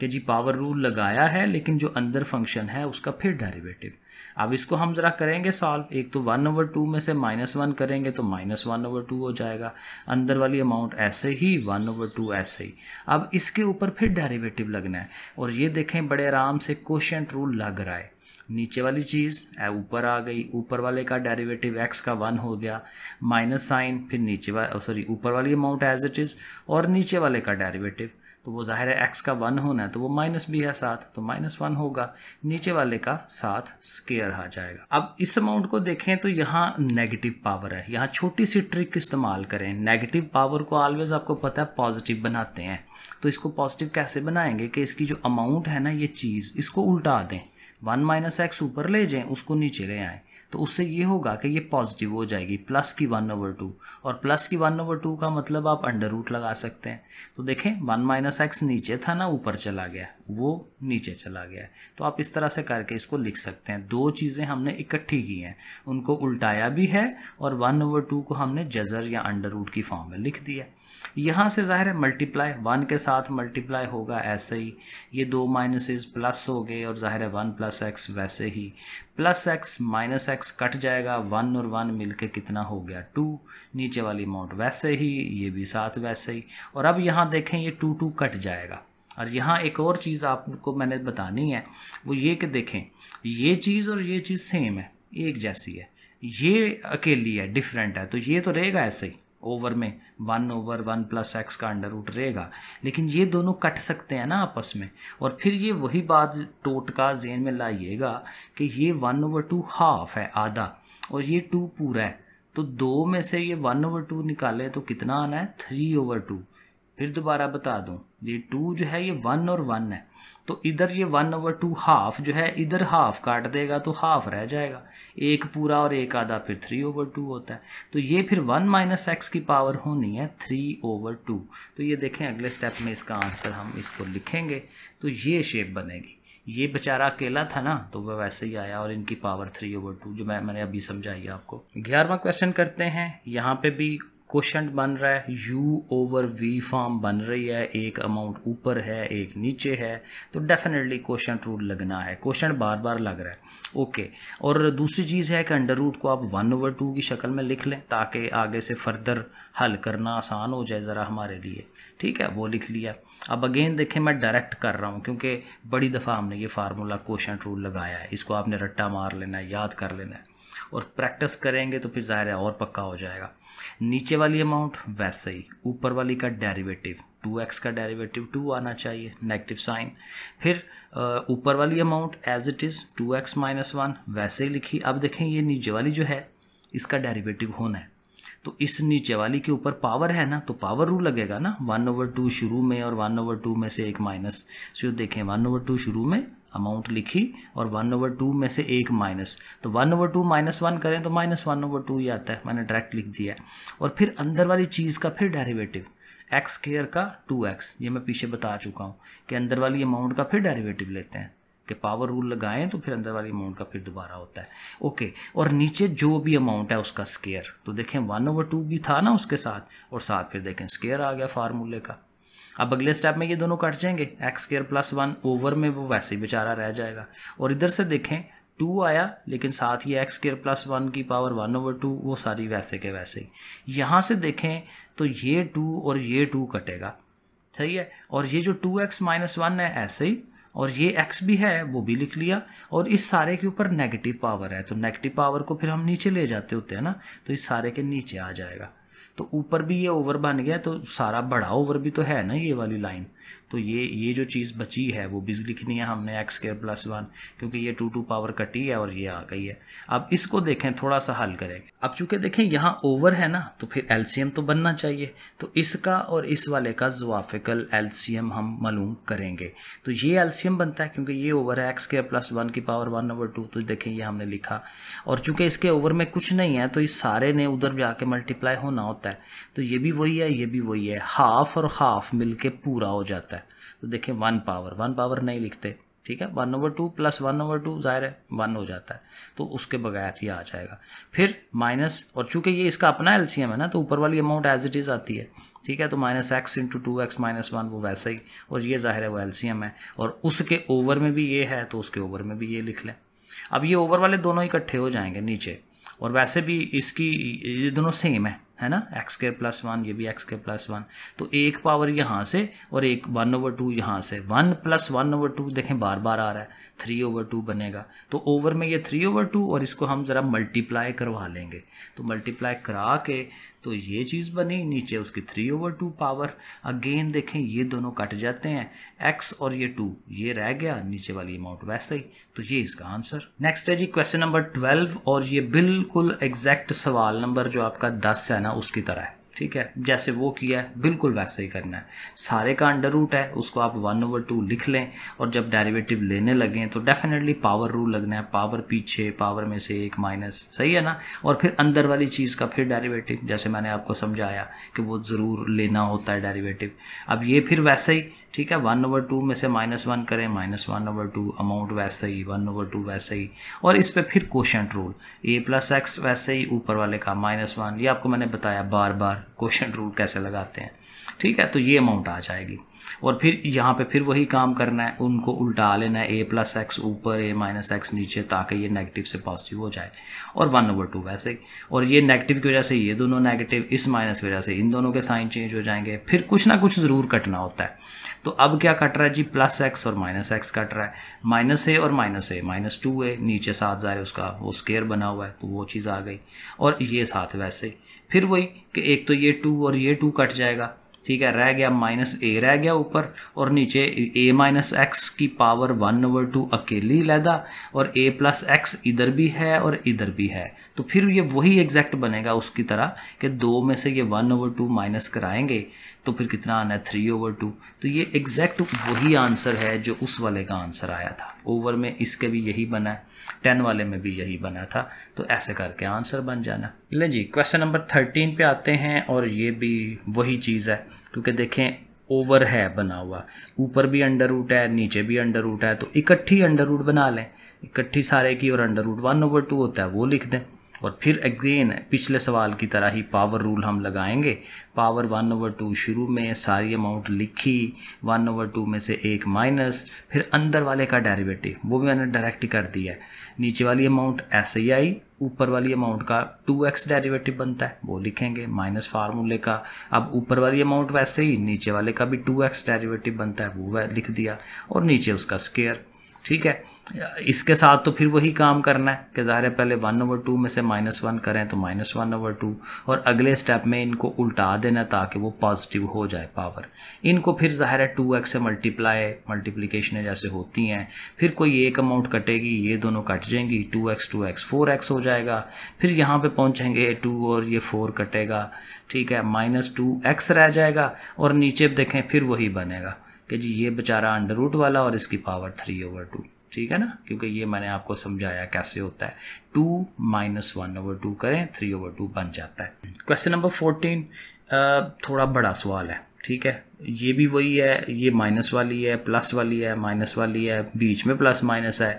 कि जी पावर रूल लगाया है लेकिन जो अंदर फंक्शन है उसका फिर डेरिवेटिव अब इसको हम ज़रा करेंगे सॉल्व एक तो वन ओवर टू में से माइनस वन करेंगे तो माइनस वन ओवर टू हो जाएगा अंदर वाली अमाउंट ऐसे ही वन ओवर टू ऐसे ही अब इसके ऊपर फिर डेरिवेटिव लगना है और ये देखें बड़े आराम से क्वेश्चन रूल लग रहा है नीचे वाली चीज़ ऊपर आ गई ऊपर वाले का डेरिवेटिव एक्स का वन हो गया माइनस साइन फिर नीचे सॉरी ऊपर वाली अमाउंट एज इट इज़ और नीचे वाले का डेरिवेटिव तो वो ज़ाहिर है एक्स का वन होना है तो वो माइनस भी है साथ तो माइनस वन होगा नीचे वाले का साथ स्केयर आ जाएगा अब इस अमाउंट को देखें तो यहाँ नेगेटिव पावर है यहाँ छोटी सी ट्रिक इस्तेमाल करें नेगेटिव पावर को ऑलवेज आपको पता है पॉजिटिव बनाते हैं तो इसको पॉजिटिव कैसे बनाएंगे कि इसकी जो अमाउंट है ना ये चीज़ इसको उल्टा दें वन माइनस एक्स ऊपर ले जाए उसको नीचे ले आएँ तो उससे ये होगा कि ये पॉजिटिव हो जाएगी प्लस की वन ओवर टू और प्लस की वन ओवर टू का मतलब आप अंडर रूट लगा सकते हैं तो देखें वन माइनस एक्स नीचे था ना ऊपर चला गया वो नीचे चला गया है तो आप इस तरह से करके इसको लिख सकते हैं दो चीज़ें हमने इकट्ठी की हैं उनको उल्टाया भी है और वन ओवर टू को हमने जजर या अंडर रूट की फॉर्म में लिख दिया है यहाँ से ज़ाहिर है मल्टीप्लाई वन के साथ मल्टीप्लाई होगा ऐसे ही ये दो माइनसेस प्लस हो गए और ज़ाहिर है वन प्लस एक्स वैसे ही plus x minus x cut जाएगा वन और वन मिलके कितना हो गया टू नीचे वाली अमाउंट वैसे ही ये भी साथ वैसे ही और अब यहाँ देखें ये टू टू कट जाएगा और यहाँ एक और चीज़ आपको मैंने बतानी है वो ये कि देखें ये चीज़ और ये चीज़ सेम है एक जैसी है ये अकेली है डिफरेंट है तो ये तो रहेगा ऐसे ही ओवर में one over one plus x का अंडर रूट रहेगा लेकिन ये दोनों कट सकते हैं ना आपस में और फिर ये वही बात टोट का जेन में लाइएगा कि ये वन ओवर टू हाफ है आधा और ये टू पूरा है तो दो में से ये वन ओवर टू निकालें तो कितना आना है थ्री ओवर टू फिर दोबारा बता दूँ ये टू जो है ये वन और वन है तो इधर ये वन ओवर टू हाफ जो है इधर हाफ काट देगा तो हाफ रह जाएगा एक पूरा और एक आधा फिर थ्री ओवर टू होता है तो ये फिर वन माइनस एक्स की पावर होनी है थ्री ओवर टू तो ये देखें अगले स्टेप में इसका आंसर हम इसको लिखेंगे तो ये शेप बनेगी ये बेचारा अकेला था ना तो वह वैसे ही आया और इनकी पावर थ्री ओवर टू जो मैं मैंने अभी समझाई आपको ग्यारहवा क्वेश्चन करते हैं यहाँ पे भी क्वेश्चन बन रहा है यू ओवर वी फॉर्म बन रही है एक अमाउंट ऊपर है एक नीचे है तो डेफिनेटली क्वेश्चन रूट लगना है क्वेश्चन बार बार लग रहा है ओके और दूसरी चीज़ है कि अंडर रूट को आप वन ओवर टू की शक्ल में लिख लें ताकि आगे से फर्दर हल करना आसान हो जाए ज़रा हमारे लिए ठीक है वो लिख लिया अब अगेन देखें मैं डायरेक्ट कर रहा हूँ क्योंकि बड़ी दफ़ा हमने ये फार्मूला क्वेश्चन रूल लगाया है इसको आपने रट्टा मार लेना है याद कर लेना है और प्रैक्टिस करेंगे तो फिर ज़ाहिर है और पक्का हो जाएगा नीचे वाली अमाउंट वैसे ही ऊपर वाली का डेरिवेटिव 2x का डेरिवेटिव 2 आना चाहिए नेगेटिव साइन फिर ऊपर वाली amount as it is 2x x minus one वैसे ही लिखी अब देखें ये नीचे वाली जो है इसका डेरिवेटिव होना है तो इस नीचे वाली के ऊपर पावर है ना तो पावर रूल लगेगा ना वन ओवर टू शुरू में और वन ओवर टू में से एक माइनस सो देखें वन ओवर टू शुरू में अमाउंट लिखी और वन ओवर टू में से एक माइनस तो one over two minus one करें तो माइनस वन ओवर टू ही आता है मैंने डायरेक्ट लिख दिया है और फिर अंदर वाली चीज़ का फिर डेरिवेटिव एक्स केयर का टू एक्स ये मैं पीछे बता चुका हूँ कि अंदर वाली अमाउंट का फिर डेरिवेटिव लेते हैं कि पावर रूल लगाएं तो फिर अंदर वाली अमाउंट का फिर दोबारा होता है ओके और नीचे जो भी अमाउंट है उसका स्केयर तो देखें वन ओवर टू भी था ना उसके साथ और साथ फिर देखें स्केयर आ गया फार्मूले का अब अगले स्टेप में ये दोनों कट जाएंगे x square plus one over में वो वैसे ही बेचारा रह जाएगा और इधर से देखें टू आया लेकिन साथ ही एक्स स्केयर प्लस वन की पावर वन ओवर टू वो सारी वैसे के वैसे ही यहाँ से देखें तो ये टू और ये टू कटेगा सही है और ये जो टू एक्स माइनस वन है ऐसे ही और ये एक्स भी है वो भी लिख लिया और इस सारे के ऊपर नेगेटिव पावर है तो नेगेटिव पावर को फिर हम नीचे ले जाते होते हैं ना तो इस सारे के नीचे आ जाएगा तो ऊपर भी ये ओवर बन गया तो सारा बड़ा ओवर भी तो है ना ये वाली लाइन तो ये ये जो चीज़ बची है वो भी लिखनी है हमने एक्स स्केयर प्लस वन क्योंकि ये टू टू पावर कटी है और ये आ गई है अब इसको देखें थोड़ा सा हल करेंगे अब चूंकि देखें यहाँ ओवर है ना तो फिर एल्सीयम तो बनना चाहिए तो इसका और इस वाले का जवाफिकल एल्सीयम हम मालूम करेंगे तो ये एल्सीयम बनता है क्योंकि ये ओवर है एक्स स्केयर प्लस वन की पावर वन ओवर टू तो देखें ये हमने लिखा और चूंकि इसके ओवर में कुछ नहीं है तो इस सारे ने उधर जाके मल्टीप्लाई होना होता है तो ये भी वही है ये भी वही है हाफ और हाफ मिलकर पूरा हो जाए जाता है तो देखें वन पावर वन पावर नहीं लिखते ठीक है one over two plus one over two ज़ाहिर है वन हो जाता है तो उसके बगैर ये आ जाएगा फिर माइनस और चूंकि ये इसका अपना एलसीएम है ना तो ऊपर वाली अमाउंट एज इट इज़ आती है ठीक है तो minus x into two x minus one वो वैसा ही और ये ज़ाहिर है वो एलसीएम है और उसके ओवर में भी ये है तो उसके ओवर में भी ये लिख लें अब ये ओवर वाले दोनों इकट्ठे हो जाएंगे नीचे और वैसे भी इसकी ये दोनों सेम है है ना एक्स के प्लस वन ये भी एक्स के प्लस वन तो एक पावर यहाँ से और एक वन ओवर टू यहाँ से one plus one over two देखें बार बार आ रहा है थ्री ओवर टू बनेगा तो ओवर में ये थ्री ओवर टू और इसको हम ज़रा मल्टीप्लाई करवा लेंगे तो मल्टीप्लाई करा के तो ये चीज़ बनी नीचे उसकी three over two power again देखें ये दोनों कट जाते हैं एक्स और ये टू ये रह गया नीचे वाली अमाउंट वैसे ही तो ये इसका आंसर नेक्स्ट है जी क्वेश्चन नंबर ट्वेल्व और ये बिल्कुल एग्जैक्ट सवाल नंबर जो आपका दस है ना उसकी तरह है ठीक है जैसे वो किया है बिल्कुल वैसे ही करना है सारे का अंडर रूट है उसको आप वन ओवर टू लिख लें और जब डेरिवेटिव लेने लगें तो डेफिनेटली पावर रूल लगना है पावर पीछे पावर में से एक माइनस सही है ना और फिर अंदर वाली चीज़ का फिर डेरिवेटिव जैसे मैंने आपको समझाया कि वो ज़रूर लेना होता है डेरिवेटिव अब ये फिर वैसे ही ठीक है वन ओवर टू में से माइनस वन करें minus one over two amount वैसे ही वन ओवर टू वैसे ही और इस पर फिर quotient rule a plus x वैसे ही ऊपर वाले का माइनस वन ये आपको मैंने बताया बार बार क्वेश्चन रूल कैसे लगाते हैं ठीक है तो ये अमाउंट आ जाएगी और फिर यहाँ पे फिर वही काम करना है उनको उल्टा लेना है ए प्लस एक्स ऊपर ए माइनस एक्स नीचे ताकि ये नेगेटिव से पॉजिटिव हो जाए और वन ओवर टू वैसे ही और ये नेगेटिव की वजह से ये दोनों नेगेटिव इस माइनस की वजह से इन दोनों के साइन चेंज हो जाएंगे फिर कुछ ना कुछ ज़रूर कटना होता है तो अब क्या कट रहा है जी प्लस एक्स और माइनस एक्स कट रहा है माइनस ए और minus a minus two a नीचे साथ ज़ाहिर उसका वो स्केयर बना हुआ है तो वो चीज़ आ गई और ये साथ वैसे फिर वही कि एक तो ये टू और ये टू कट जाएगा ठीक है रह गया माइनस ए रह गया ऊपर और नीचे ए माइनस एक्स की पावर वन ओवर टू अकेली लैदा और ए प्लस एक्स इधर भी है और इधर भी है तो फिर ये वही एग्जैक्ट बनेगा उसकी तरह कि दो में से ये वन ओवर टू माइनस कराएंगे तो फिर कितना आना है थ्री ओवर टू तो ये एग्जैक्ट वही आंसर है जो उस वाले का आंसर आया था ओवर में इसके भी यही बना है टेन वाले में भी यही बना था तो ऐसे करके आंसर बन जाना ले जी क्वेश्चन नंबर थर्टीन पे आते हैं और ये भी वही चीज़ है क्योंकि देखें ओवर है बना हुआ ऊपर भी अंडर रूट है नीचे भी अंडर रूट है तो इकट्ठी अंडर रूट बना लें इकट्ठी सारे की और under root one over two होता है वो लिख दें और फिर अगेन पिछले सवाल की तरह ही पावर रूल हम लगाएंगे पावर वन ओवर टू शुरू में सारी अमाउंट लिखी वन ओवर टू में से एक माइनस फिर अंदर वाले का डेरिवेटिव वो भी मैंने डायरेक्ट कर दिया है नीचे वाली अमाउंट ऐसे ही आई ऊपर वाली अमाउंट का टू एक्स डेरिवेटिव बनता है वो लिखेंगे माइनस फार्मूले का अब ऊपर वाली अमाउंट वैसे ही नीचे वाले का भी टू एक्स डेरिवेटिव बनता है वो लिख दिया और नीचे उसका स्केयर ठीक है इसके साथ तो फिर वही काम करना है कि ज़ाहिर है पहले वन ओवर टू में से माइनस वन करें तो माइनस वन ओवर टू और अगले स्टेप में इनको उल्टा देना ताकि वो पॉजिटिव हो जाए पावर इनको फिर ज़ाहिर है टू एक्स से मल्टीप्लाई मल्टीप्लीकेशन जैसे होती हैं फिर कोई एक अमाउंट कटेगी ये दोनों कट जाएंगी two x two x four x हो जाएगा फिर यहाँ पर पहुँचेंगे टू और ये फोर कटेगा ठीक है माइनस टू एक्स रह जाएगा और नीचे देखें फिर वही बनेगा कि जी ये बेचारा अंडर रूट वाला और इसकी पावर थ्री ओवर टू ठीक है ना क्योंकि ये मैंने आपको समझाया कैसे होता है two minus one over two करें थ्री ओवर टू बन जाता है क्वेश्चन नंबर फोर्टीन थोड़ा बड़ा सवाल है ठीक है ये भी वही है ये माइनस वाली है प्लस वाली है माइनस वाली है बीच में प्लस माइनस है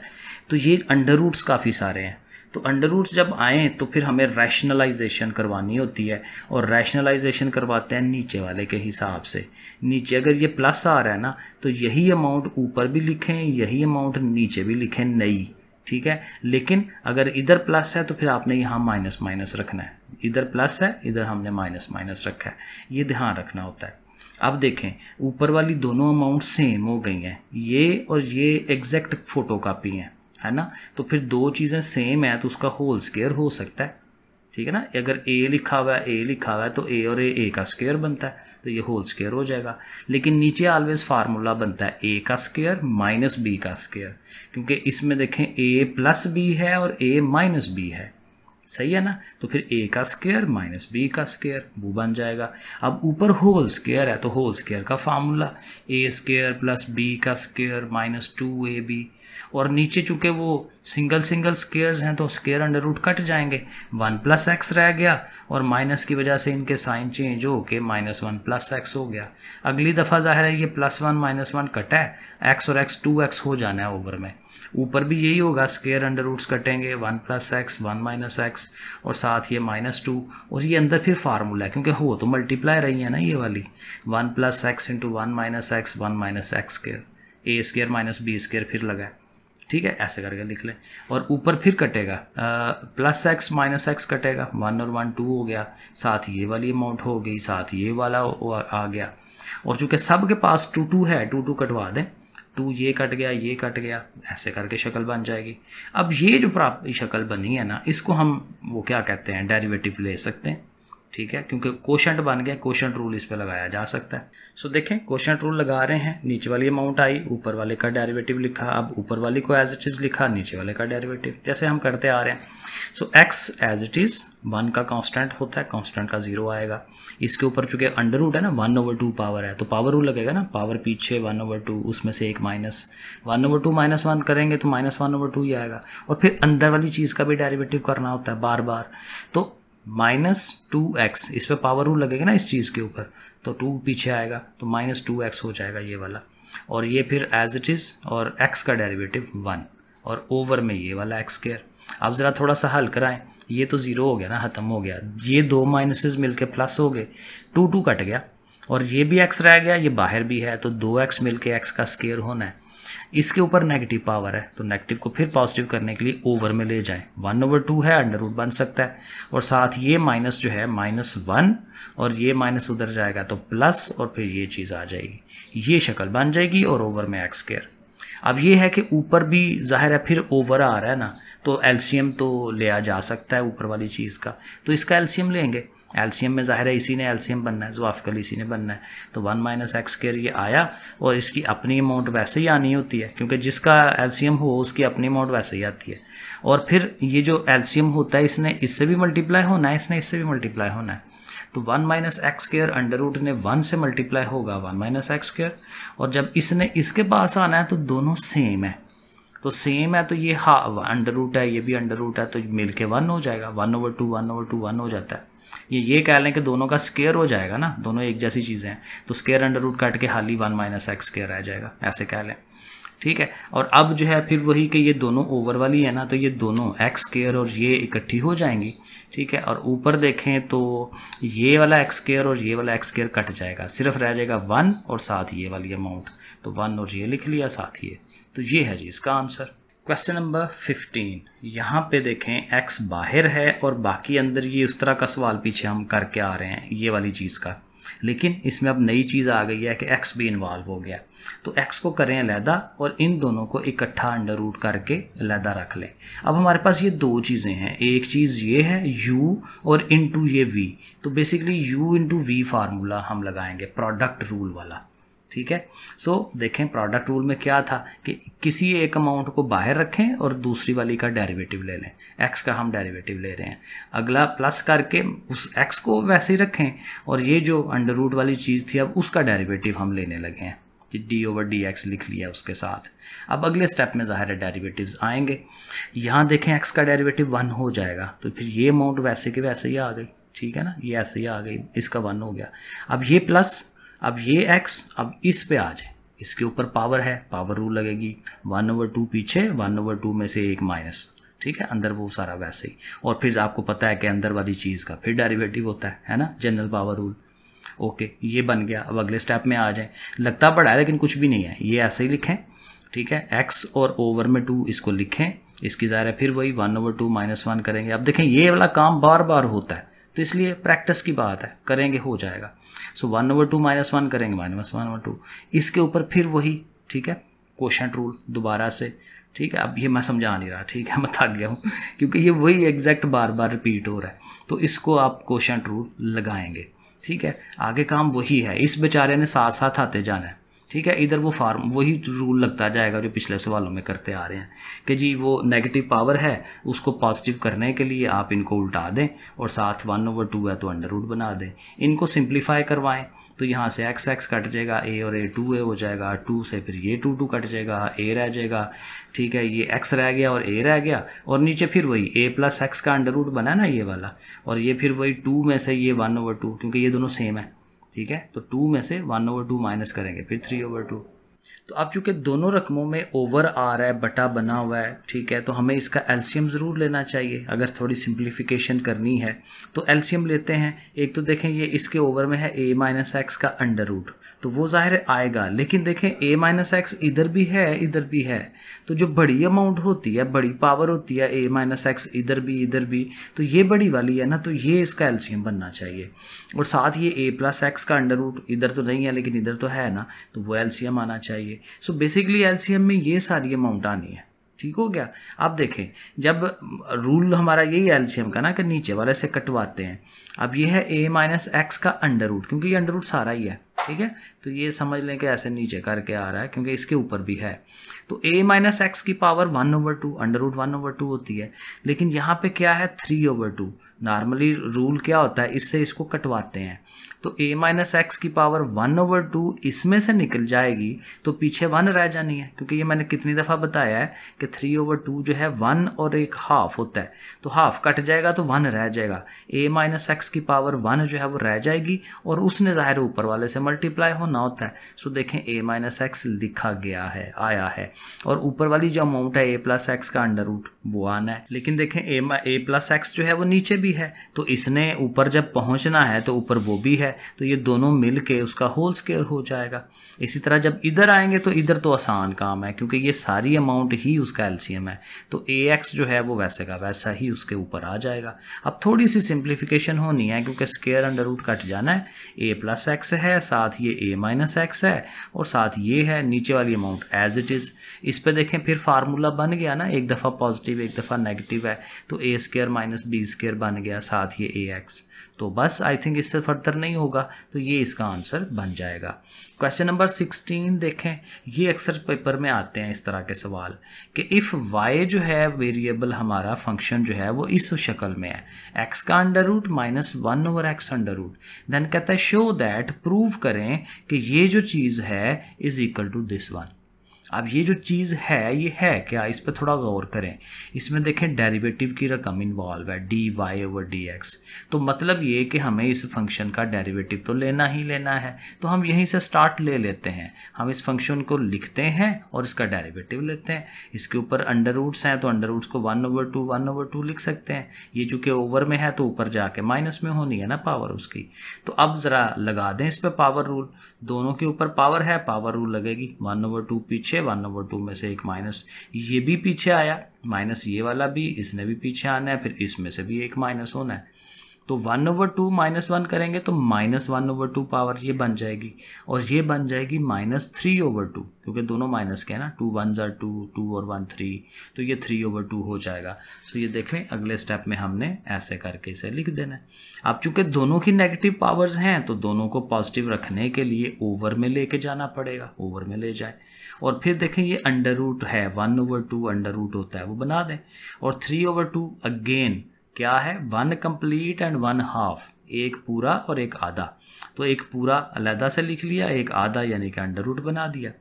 तो ये अंडर रूट्स काफ़ी सारे हैं तो अंडर रूट्स जब आएँ तो फिर हमें रैशनलाइजेशन करवानी होती है और रैशनलाइजेशन करवाते हैं नीचे वाले के हिसाब से नीचे अगर ये प्लस आ रहा है ना तो यही अमाउंट ऊपर भी लिखें यही अमाउंट नीचे भी लिखें नई ठीक है लेकिन अगर इधर प्लस है तो फिर आपने यहाँ माइनस माइनस रखना है इधर प्लस है इधर हमने माइनस माइनस रखा है ये ध्यान रखना होता है अब देखें ऊपर वाली दोनों अमाउंट सेम हो गई हैं ये और ये एग्जैक्ट फ़ोटो कापी हैं है ना तो फिर दो चीज़ें सेम है तो उसका होल स्केयर हो सकता है ठीक है ना अगर ए लिखा हुआ है ए लिखा हुआ है तो ए और ए ए का स्केयर बनता है तो ये होल स्केयर हो जाएगा लेकिन नीचे ऑलवेज फार्मूला बनता है ए का स्केयर माइनस बी का स्केयर क्योंकि इसमें देखें ए प्लस बी है और ए माइनस बी है सही है ना तो फिर ए का स्केयर माइनस बी का स्केयर वो बन जाएगा अब ऊपर होल स्केयर है तो होल स्केयर का formula a square plus b का square minus two a b और नीचे चूंकि वो सिंगल सिंगल स्केयर्स हैं तो स्केयर अंडर रूट कट जाएंगे वन प्लस एक्स रह गया और माइनस की वजह से इनके साइन चेंज हो के माइनस वन प्लस एक्स हो गया अगली दफ़ा जाहिर है ये plus one minus one cut है एक्स और एक्स टू एक्स हो जाना है ओवर में ऊपर भी यही होगा स्केयर अंडर रूट्स कटेंगे one plus x one minus x और साथ ये माइनस टू और ये अंदर फिर फार्मूला है क्योंकि हो तो मल्टीप्लाई रही है ना ये वाली one plus x into one minus x one minus x square a square minus b square फिर लगाए ठीक है ऐसे करके लिख लें और ऊपर फिर कटेगा प्लस एक्स माइनस एक्स कटेगा वन और वन टू हो गया साथ ये वाली अमाउंट हो गई साथ ये वाला आ गया और चूँकि सब के पास टू टू है टू टू कटवा दें टू ये कट गया ये कट गया ऐसे करके शक्ल बन जाएगी अब ये जो प्राप्त शक्ल बनी है ना इसको हम वो क्या कहते हैं डेरिवेटिव ले सकते हैं ठीक है क्योंकि क्वेश्चन बन गया क्वेश्चन रूल इस पर लगाया जा सकता है सो so, देखें क्वेश्चन रूल लगा रहे हैं नीचे वाली अमाउंट आई ऊपर वाले का डेरिवेटिव लिखा अब ऊपर वाली को एज इट इज़ लिखा नीचे वाले का डेरिवेटिव जैसे हम करते आ रहे हैं so x as it is one का कांस्टेंट होता है कांस्टेंट का जीरो आएगा इसके ऊपर चूंकि अंडर रूट है ना वन ओवर टू पावर है तो पावर रूल लगेगा ना पावर पीछे वन ओवर टू उसमें से एक minus one over two minus one करेंगे तो माइनस वन ओवर टू ही आएगा और फिर अंदर वाली चीज़ का भी डेरिवेटिव करना होता है बार बार तो माइनस टू एक्स इस पर पावर रूल लगेगा ना इस चीज़ के ऊपर तो टू पीछे आएगा तो माइनस टू एक्स हो जाएगा ये वाला और ये फिर एज इट इज़ और एक्स का डेरिवेटिव वन और ओवर में ये वाला एक्स केयर अब ज़रा थोड़ा सा हल कराएं ये तो ज़ीरो हो गया ना ख़त्म हो गया ये दो माइनसेज मिलके प्लस हो गए टू टू कट गया और ये भी एक्स रह गया ये बाहर भी है तो दो एक्स मिल के एक्स का स्केयर होना है इसके ऊपर नेगेटिव पावर है तो नेगेटिव को फिर पॉजिटिव करने के लिए ओवर में ले जाएं वन ओवर टू है अंडर रूट बन सकता है और साथ ये माइनस जो है माइनस वन और ये माइनस उधर जाएगा तो प्लस और फिर ये चीज़ आ जाएगी ये शक्ल बन जाएगी और ओवर में एक्स केयर अब ये है कि ऊपर भी जाहिर है फिर ओवर आ रहा है ना तो एल्शियम तो लिया जा सकता है ऊपर वाली चीज़ का तो इसका एल्शियम लेंगे एल्सीयम में ज़ाहिर है इसी ने एल्सीयम बनना है आफकल इसी ने बनना है तो वन माइनस एक्स स्केयर ये आया और इसकी अपनी अमाउंट वैसे ही आनी होती है क्योंकि जिसका एल्सीयम हो उसकी अपनी अमाउंट वैसे ही आती है और फिर ये जो एल्सीयम होता है इसने इससे भी मल्टीप्लाई होना है इसने इससे भी मल्टीप्लाई होना है तो one minus x square under root ने वन से मल्टीप्लाई होगा वन माइनस एक्स केयर और जब इसने इसके पास आना है तो दोनों सेम है तो सेम है तो ये हा अंडर रूट है ये भी अंडर रूट है तो मिल के वन हो जाएगा one over two one over two one हो जाता है ये ये कह लें कि दोनों का स्केयर हो जाएगा ना दोनों एक जैसी चीज़ें हैं तो स्केयर अंडर रूट काट के हाल ही वन माइनस एक्स स्केयर रह जाएगा ऐसे कह लें ठीक है और अब जो है फिर वही कि ये दोनों ओवर वाली है ना तो ये दोनों एक्स स्केयर और ये इकट्ठी हो जाएंगी ठीक है और ऊपर देखें तो ये वाला एक्स स्केयर और ये वाला एक्स स्केयर कट जाएगा सिर्फ रह जाएगा वन और साथ ये वाली अमाउंट तो वन और ये लिख लिया साथ ये तो ये है जी इसका आंसर क्वेश्चन नंबर फिफ्टीन यहाँ पे देखें एक्स बाहर है और बाकी अंदर ये उस तरह का सवाल पीछे हम करके आ रहे हैं ये वाली चीज़ का लेकिन इसमें अब नई चीज़ आ गई है कि एक्स भी इन्वॉल्व हो गया तो एक्स को करें अलहदा और इन दोनों को इकट्ठा अंडर रूट करके अलहदा रख लें अब हमारे पास ये दो चीज़ें हैं एक चीज़ ये है u और इन ये v तो basically u into v formula हम लगाएंगे प्रोडक्ट रूल वाला ठीक है सो देखें प्रोडक्ट रूल में क्या था कि किसी एक अमाउंट को बाहर रखें और दूसरी वाली का डेरिवेटिव ले लें एक्स का हम डेरिवेटिव ले रहे हैं अगला प्लस करके उस एक्स को वैसे ही रखें और ये जो अंडर रूट वाली चीज़ थी अब उसका डेरिवेटिव हम लेने लगे हैं डी ओवर डी एक्स लिख लिया उसके साथ अब अगले स्टेप में ज़ाहिर है डेरीवेटिव आएंगे यहाँ देखें एक्स का डेरिवेटिव वन हो जाएगा तो फिर ये अमाउंट वैसे के वैसे ही आ गई ठीक है ना ये ऐसे ही आ गई इसका वन हो गया अब ये प्लस अब ये एक्स अब इस पे आ जाए इसके ऊपर पावर है पावर रूल लगेगी वन ओवर टू पीछे वन ओवर टू में से एक माइनस ठीक है अंदर वो सारा वैसे ही और फिर आपको पता है कि अंदर वाली चीज़ का फिर डेरिवेटिव होता है है ना जनरल पावर रूल ओके ये बन गया अब अगले स्टेप में आ जाए लगता बड़ा है लेकिन कुछ भी नहीं है ये ऐसे ही लिखें ठीक है एक्स और ओवर में टू इसको लिखें इसकी ज़ाहिर है फिर वही one over two minus one करेंगे अब देखें ये वाला काम बार बार होता है तो इसलिए प्रैक्टिस की बात है करेंगे हो जाएगा so one over two minus one करेंगे माइनस वन ओवर टू इसके ऊपर फिर वही ठीक है क्वेश्चन रूल दोबारा से ठीक है अब ये मैं समझा नहीं रहा ठीक है [LAUGHS] मैं थक गया हूँ क्योंकि ये वही एग्जैक्ट बार बार रिपीट हो रहा है तो इसको आप क्वेश्चन रूल लगाएंगे ठीक है आगे काम वही है इस बेचारे ने साथ साथ आते जाना है ठीक है इधर वो फार्म वही रूल लगता जाएगा जो पिछले सवालों में करते आ रहे हैं कि जी वो नेगेटिव पावर है उसको पॉजिटिव करने के लिए आप इनको उल्टा दें और साथ वन ओवर टू है तो अंडर रूट बना दें इनको सिंप्लीफाई करवाएं तो यहाँ से एक्स एक्स कट जाएगा ए और ए टू ए हो जाएगा टू से फिर ये टू टू कट जाएगा ए रह जाएगा ठीक है ये एक्स रह गया और ए रह गया और नीचे फिर वही ए प्लस एक्स का अंडर रूट बना ना ये वाला और ये फिर वही टू में से ये वन ओवर टू क्योंकि ये दोनों सेम है ठीक है तो टू में से वन ओवर टू माइनस करेंगे फिर थ्री ओवर टू तो अब चूंकि दोनों रकमों में ओवर आ रहा है बटा बना हुआ है ठीक है तो हमें इसका एल्शियम ज़रूर लेना चाहिए अगर थोड़ी सिंप्लीफिकेशन करनी है तो एल्शियम लेते हैं एक तो देखें ये इसके ओवर में है ए माइनस एक्स का अंडर रूट तो वो ज़ाहिर आएगा लेकिन देखें ए माइनस एक्स इधर भी है इधर भी है तो जो बड़ी अमाउंट होती है बड़ी पावर होती है ए माइनस एक्स इधर भी इधर भी तो ये बड़ी वाली है ना तो ये इसका एल्शियम बनना चाहिए और साथ ये ए प्लस एक्स का अंडर रूट इधर तो नहीं है लेकिन इधर तो है ना तो वो एल्शियम आना चाहिए लिए सो बेसिकली एल में ये सारी अमाउंट आनी है ठीक हो गया अब देखें जब रूल हमारा यही एल का ना कि नीचे वाले से कटवाते हैं अब ये है ए माइनस एक्स का अंडर रूट क्योंकि ये अंडर रूट सारा ही है ठीक है तो ये समझ लें कि ऐसे नीचे करके आ रहा है क्योंकि इसके ऊपर भी है तो ए माइनस एक्स की power one over two under root one over two होती है लेकिन यहाँ पे क्या है three over two normally rule क्या होता है इससे इसको कटवाते हैं तो a माइनस एक्स की पावर वन ओवर टू इसमें से निकल जाएगी तो पीछे वन रह जानी है क्योंकि ये मैंने कितनी दफ़ा बताया है कि थ्री ओवर टू जो है वन और एक हाफ होता है तो हाफ कट जाएगा तो वन रह जाएगा a माइनस एक्स की पावर वन जो है वो रह जाएगी और उसने ज़ाहिर ऊपर वाले से मल्टीप्लाई होना होता है सो देखें a माइनस एक्स लिखा गया है आया है और ऊपर वाली जो अमाउंट है ए प्लस एक्स का अंडर रूट वो आना है लेकिन देखें ए प्लस एक्स जो है वो नीचे भी है तो इसने ऊपर जब पहुंचना है तो ऊपर वो भी है है तो ये दोनों मिल के उसका होल स्केयर हो जाएगा इसी तरह जब इधर आएंगे तो इधर तो आसान काम है क्योंकि ये सारी अमाउंट ही उसका एलसीएम है तो ए एक्स जो है वो वैसे का वैसा ही उसके ऊपर आ जाएगा अब थोड़ी सी सिंप्लीफिकेशन होनी है क्योंकि स्केयर अंडर रूट कट जाना है ए प्लस एक्स है साथ ये ए माइनस एक्स है और साथ ये है नीचे वाली अमाउंट एज इट इज़ इस पर देखें फिर फार्मूला बन गया ना एक दफ़ा पॉजिटिव एक दफ़ा नेगेटिव है तो a square minus b square बन गया साथ ये ए एक्स तो बस आई थिंक इससे फर्दर नहीं होगा तो ये इसका आंसर बन जाएगा क्वेश्चन नंबर सिक्सटीन देखें ये अक्सर पेपर में आते हैं इस तरह के सवाल कि इफ़ वाई जो है वेरिएबल हमारा फंक्शन जो है वो इस शक्ल में है एक्स का under root minus one over x under root then कहता है शो दैट प्रूव करें कि ये जो चीज़ है is equal to this one अब ये जो चीज़ है ये है क्या इस पर थोड़ा गौर करें इसमें देखें डेरिवेटिव की रकम इन्वॉल्व है d y over D x तो मतलब ये कि हमें इस फंक्शन का डेरिवेटिव तो लेना ही लेना है तो हम यहीं से स्टार्ट ले लेते हैं हम इस फंक्शन को लिखते हैं और इसका डेरिवेटिव लेते हैं इसके ऊपर अंडर रूट्स हैं तो अंडर रूट्स को one over two one over two लिख सकते हैं ये चूंकि ओवर में है तो ऊपर जाके माइनस में होनी है ना पावर उसकी तो अब ज़रा लगा दें इस पर पावर रूल दोनों के ऊपर पावर है पावर रूल लगेगी वन ओवर टू पीछे वन नंबर टू में से एक माइनस ये भी पीछे आया माइनस ये वाला भी इसने भी पीछे आना है फिर इसमें से भी एक माइनस होना है तो one over two minus one करेंगे तो minus one over two power ये बन जाएगी और ये बन जाएगी माइनस थ्री ओवर टू क्योंकि दोनों माइनस के हैं ना टू वन ज़ार टू टू और वन थ्री तो ये थ्री ओवर टू हो जाएगा सो ये देख लें अगले स्टेप में हमने ऐसे करके इसे लिख देना है अब चूँकि दोनों की नेगेटिव पावर्स हैं तो दोनों को पॉजिटिव रखने के लिए ओवर में लेके जाना पड़ेगा ओवर में ले जाए और फिर देखें ये अंडर रूट है one over two under root होता है वो बना दें और थ्री ओवर टू अगेन क्या है one complete and one half एक पूरा और एक आधा तो एक पूरा अलहदा से लिख लिया एक आधा यानी कि अंडर रूट बना दिया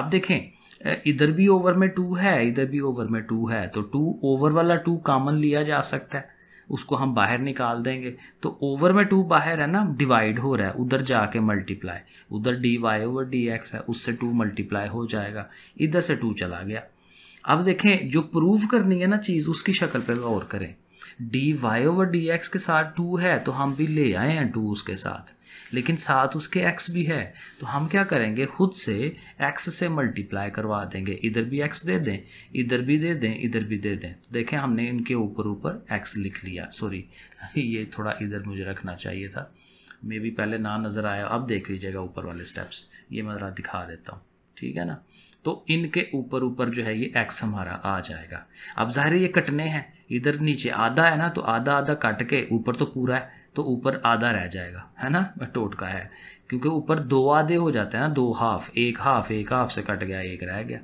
अब देखें इधर भी ओवर में टू है इधर भी ओवर में टू है तो टू ओवर वाला टू कामन लिया जा सकता है उसको हम बाहर निकाल देंगे तो ओवर में टू बाहर है ना डिवाइड हो रहा है उधर जाके मल्टीप्लाई उधर d y over D x है उससे टू मल्टीप्लाई हो जाएगा इधर से टू चला गया अब देखें जो प्रूव करनी है ना चीज़ उसकी शक्ल पर गौर करें d y over D x के साथ टू है तो हम भी ले आए हैं टू उसके साथ लेकिन साथ उसके एक्स भी है तो हम क्या करेंगे खुद से एक्स से मल्टीप्लाई करवा देंगे इधर भी एक्स दे दें इधर भी दे दें इधर भी दे दें तो देखें हमने इनके ऊपर ऊपर एक्स लिख लिया सॉरी [LAUGHS] ये थोड़ा इधर मुझे रखना चाहिए था मे भी पहले ना नज़र आया अब देख लीजिएगा ऊपर वाले स्टेप्स ये मैं ज़रा दिखा देता हूँ ठीक है ना तो इनके ऊपर ऊपर जो है ये एक्स हमारा आ जाएगा अब ज़ाहिर ये कटने हैं इधर नीचे आधा है ना तो आधा आधा कट के ऊपर तो पूरा है तो ऊपर आधा रह जाएगा है ना टोटका है क्योंकि ऊपर दो आधे हो जाते हैं ना दो हाफ एक हाफ एक हाफ से कट गया एक रह गया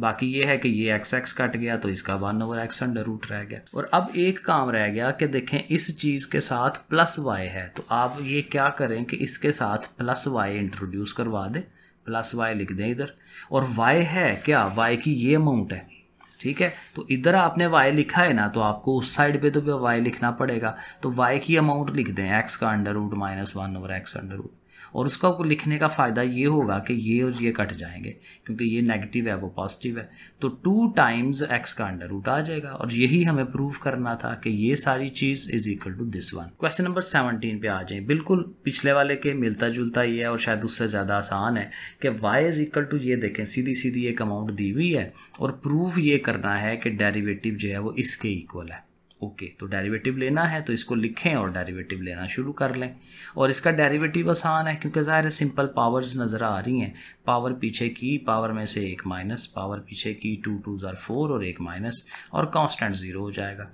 बाकी ये है कि ये एक्स एक्स कट गया तो इसका one over x under root रह गया और अब एक काम रह गया कि देखें इस चीज़ के साथ प्लस वाई है तो आप ये क्या करें कि इसके साथ प्लस वाई इंट्रोड्यूस करवा दें प्लस वाई लिख दें इधर और वाई है क्या वाई की ये अमाउंट है ठीक है तो इधर आपने वाई लिखा है ना तो आपको उस साइड पे तो वाई लिखना पड़ेगा तो वाई की अमाउंट लिख दें एक्स का अंडर रूट माइनस वन और एक्स अंडर रूट और उसका लिखने का फ़ायदा ये होगा कि ये और ये कट जाएंगे क्योंकि ये नेगेटिव है वो पॉजिटिव है तो टू टाइम्स एक्स का अंडर रूट आ जाएगा और यही हमें प्रूव करना था कि ये सारी चीज़ is equal to this one question number seventeen पे आ जाए बिल्कुल पिछले वाले के मिलता जुलता ये है और शायद उससे ज़्यादा आसान है कि वाई इज इक्वल टू ये देखें सीधी सीधी एक अमाउंट दी हुई है और प्रूव ये करना है कि डेरिवेटिव जो है वो इसके इक्वल है ओके okay, तो डेरिवेटिव लेना है तो इसको लिखें और डेरिवेटिव लेना शुरू कर लें और इसका डेरिवेटिव आसान है क्योंकि ज़ाहिर है सिंपल पावर्स नज़र आ रही हैं पावर पीछे की पावर में से एक माइनस पावर पीछे की टू टू ज़ार फोर और एक माइनस और कांस्टेंट ज़ीरो हो जाएगा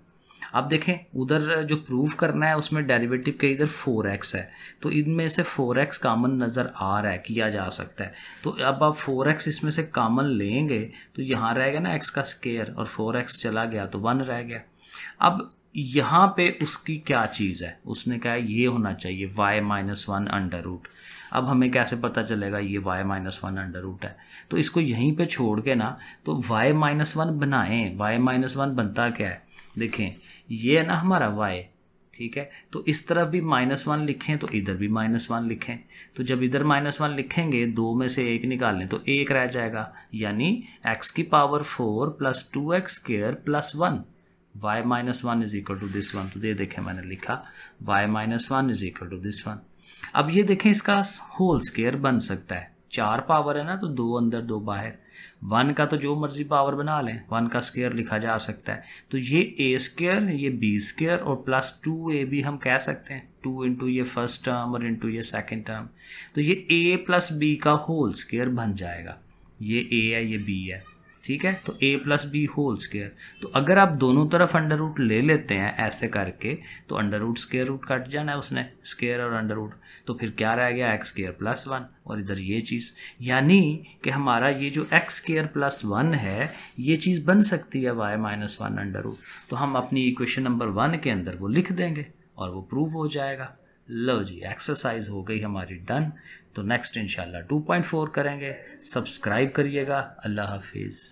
अब देखें उधर जो प्रूव करना है उसमें डेरिवेटिव के इधर फोर एक्स है तो इनमें से फोर एक्स कामन नज़र आ रहा है किया जा सकता है तो अब आप फोर एक्स इसमें से कामन लेंगे तो यहाँ रहेगा ना एक्स का स्केयर और फोर एक्स चला गया तो वन रह गया अब यहाँ पे उसकी क्या चीज़ है उसने कहा ये होना चाहिए y minus one under root अब हमें कैसे पता चलेगा ये y minus one under root है तो इसको यहीं पे छोड़ के ना तो y माइनस वन बनाएं y माइनस वन बनता क्या है देखें ये है ना हमारा y ठीक है तो इस तरफ भी माइनस वन लिखें तो इधर भी माइनस वन लिखें तो जब इधर माइनस वन लिखेंगे दो में से एक निकाल लें तो एक रह जाएगा यानी x की power four plus two x square plus one y minus one is equal to this one तो ये देखें मैंने लिखा y minus one is equal to this one अब ये देखें इसका होल स्केयर बन सकता है चार पावर है ना तो दो अंदर दो बाहर वन का तो जो मर्जी पावर बना लें वन का स्केयर लिखा जा सकता है तो ये ए स्केयर ये बी स्केयर और प्लस टू ए भी हम कह सकते हैं टू इंटू ये फर्स्ट टर्म और इंटू ये सेकेंड टर्म तो ये ए प्लस बी का होल स्केयर बन जाएगा ये ए है ये बी है ठीक है तो a plus b whole square तो अगर आप दोनों तरफ अंडर रूट ले लेते हैं ऐसे करके तो under root square root cut जाना है उसने स्केयर और अंडर रूट तो फिर क्या रह गया एक्स स्केयर प्लस वन और इधर ये चीज़ यानी कि हमारा ये जो एक्स स्केयर प्लस वन है ये चीज़ बन सकती है y minus one under root तो हम अपनी इक्वेशन नंबर वन के अंदर वो लिख देंगे और वो प्रूव हो जाएगा लो जी एक्सरसाइज हो गई हमारी डन तो नेक्स्ट इन 2.4 करेंगे सब्सक्राइब करिएगा अल्लाह हाफिज़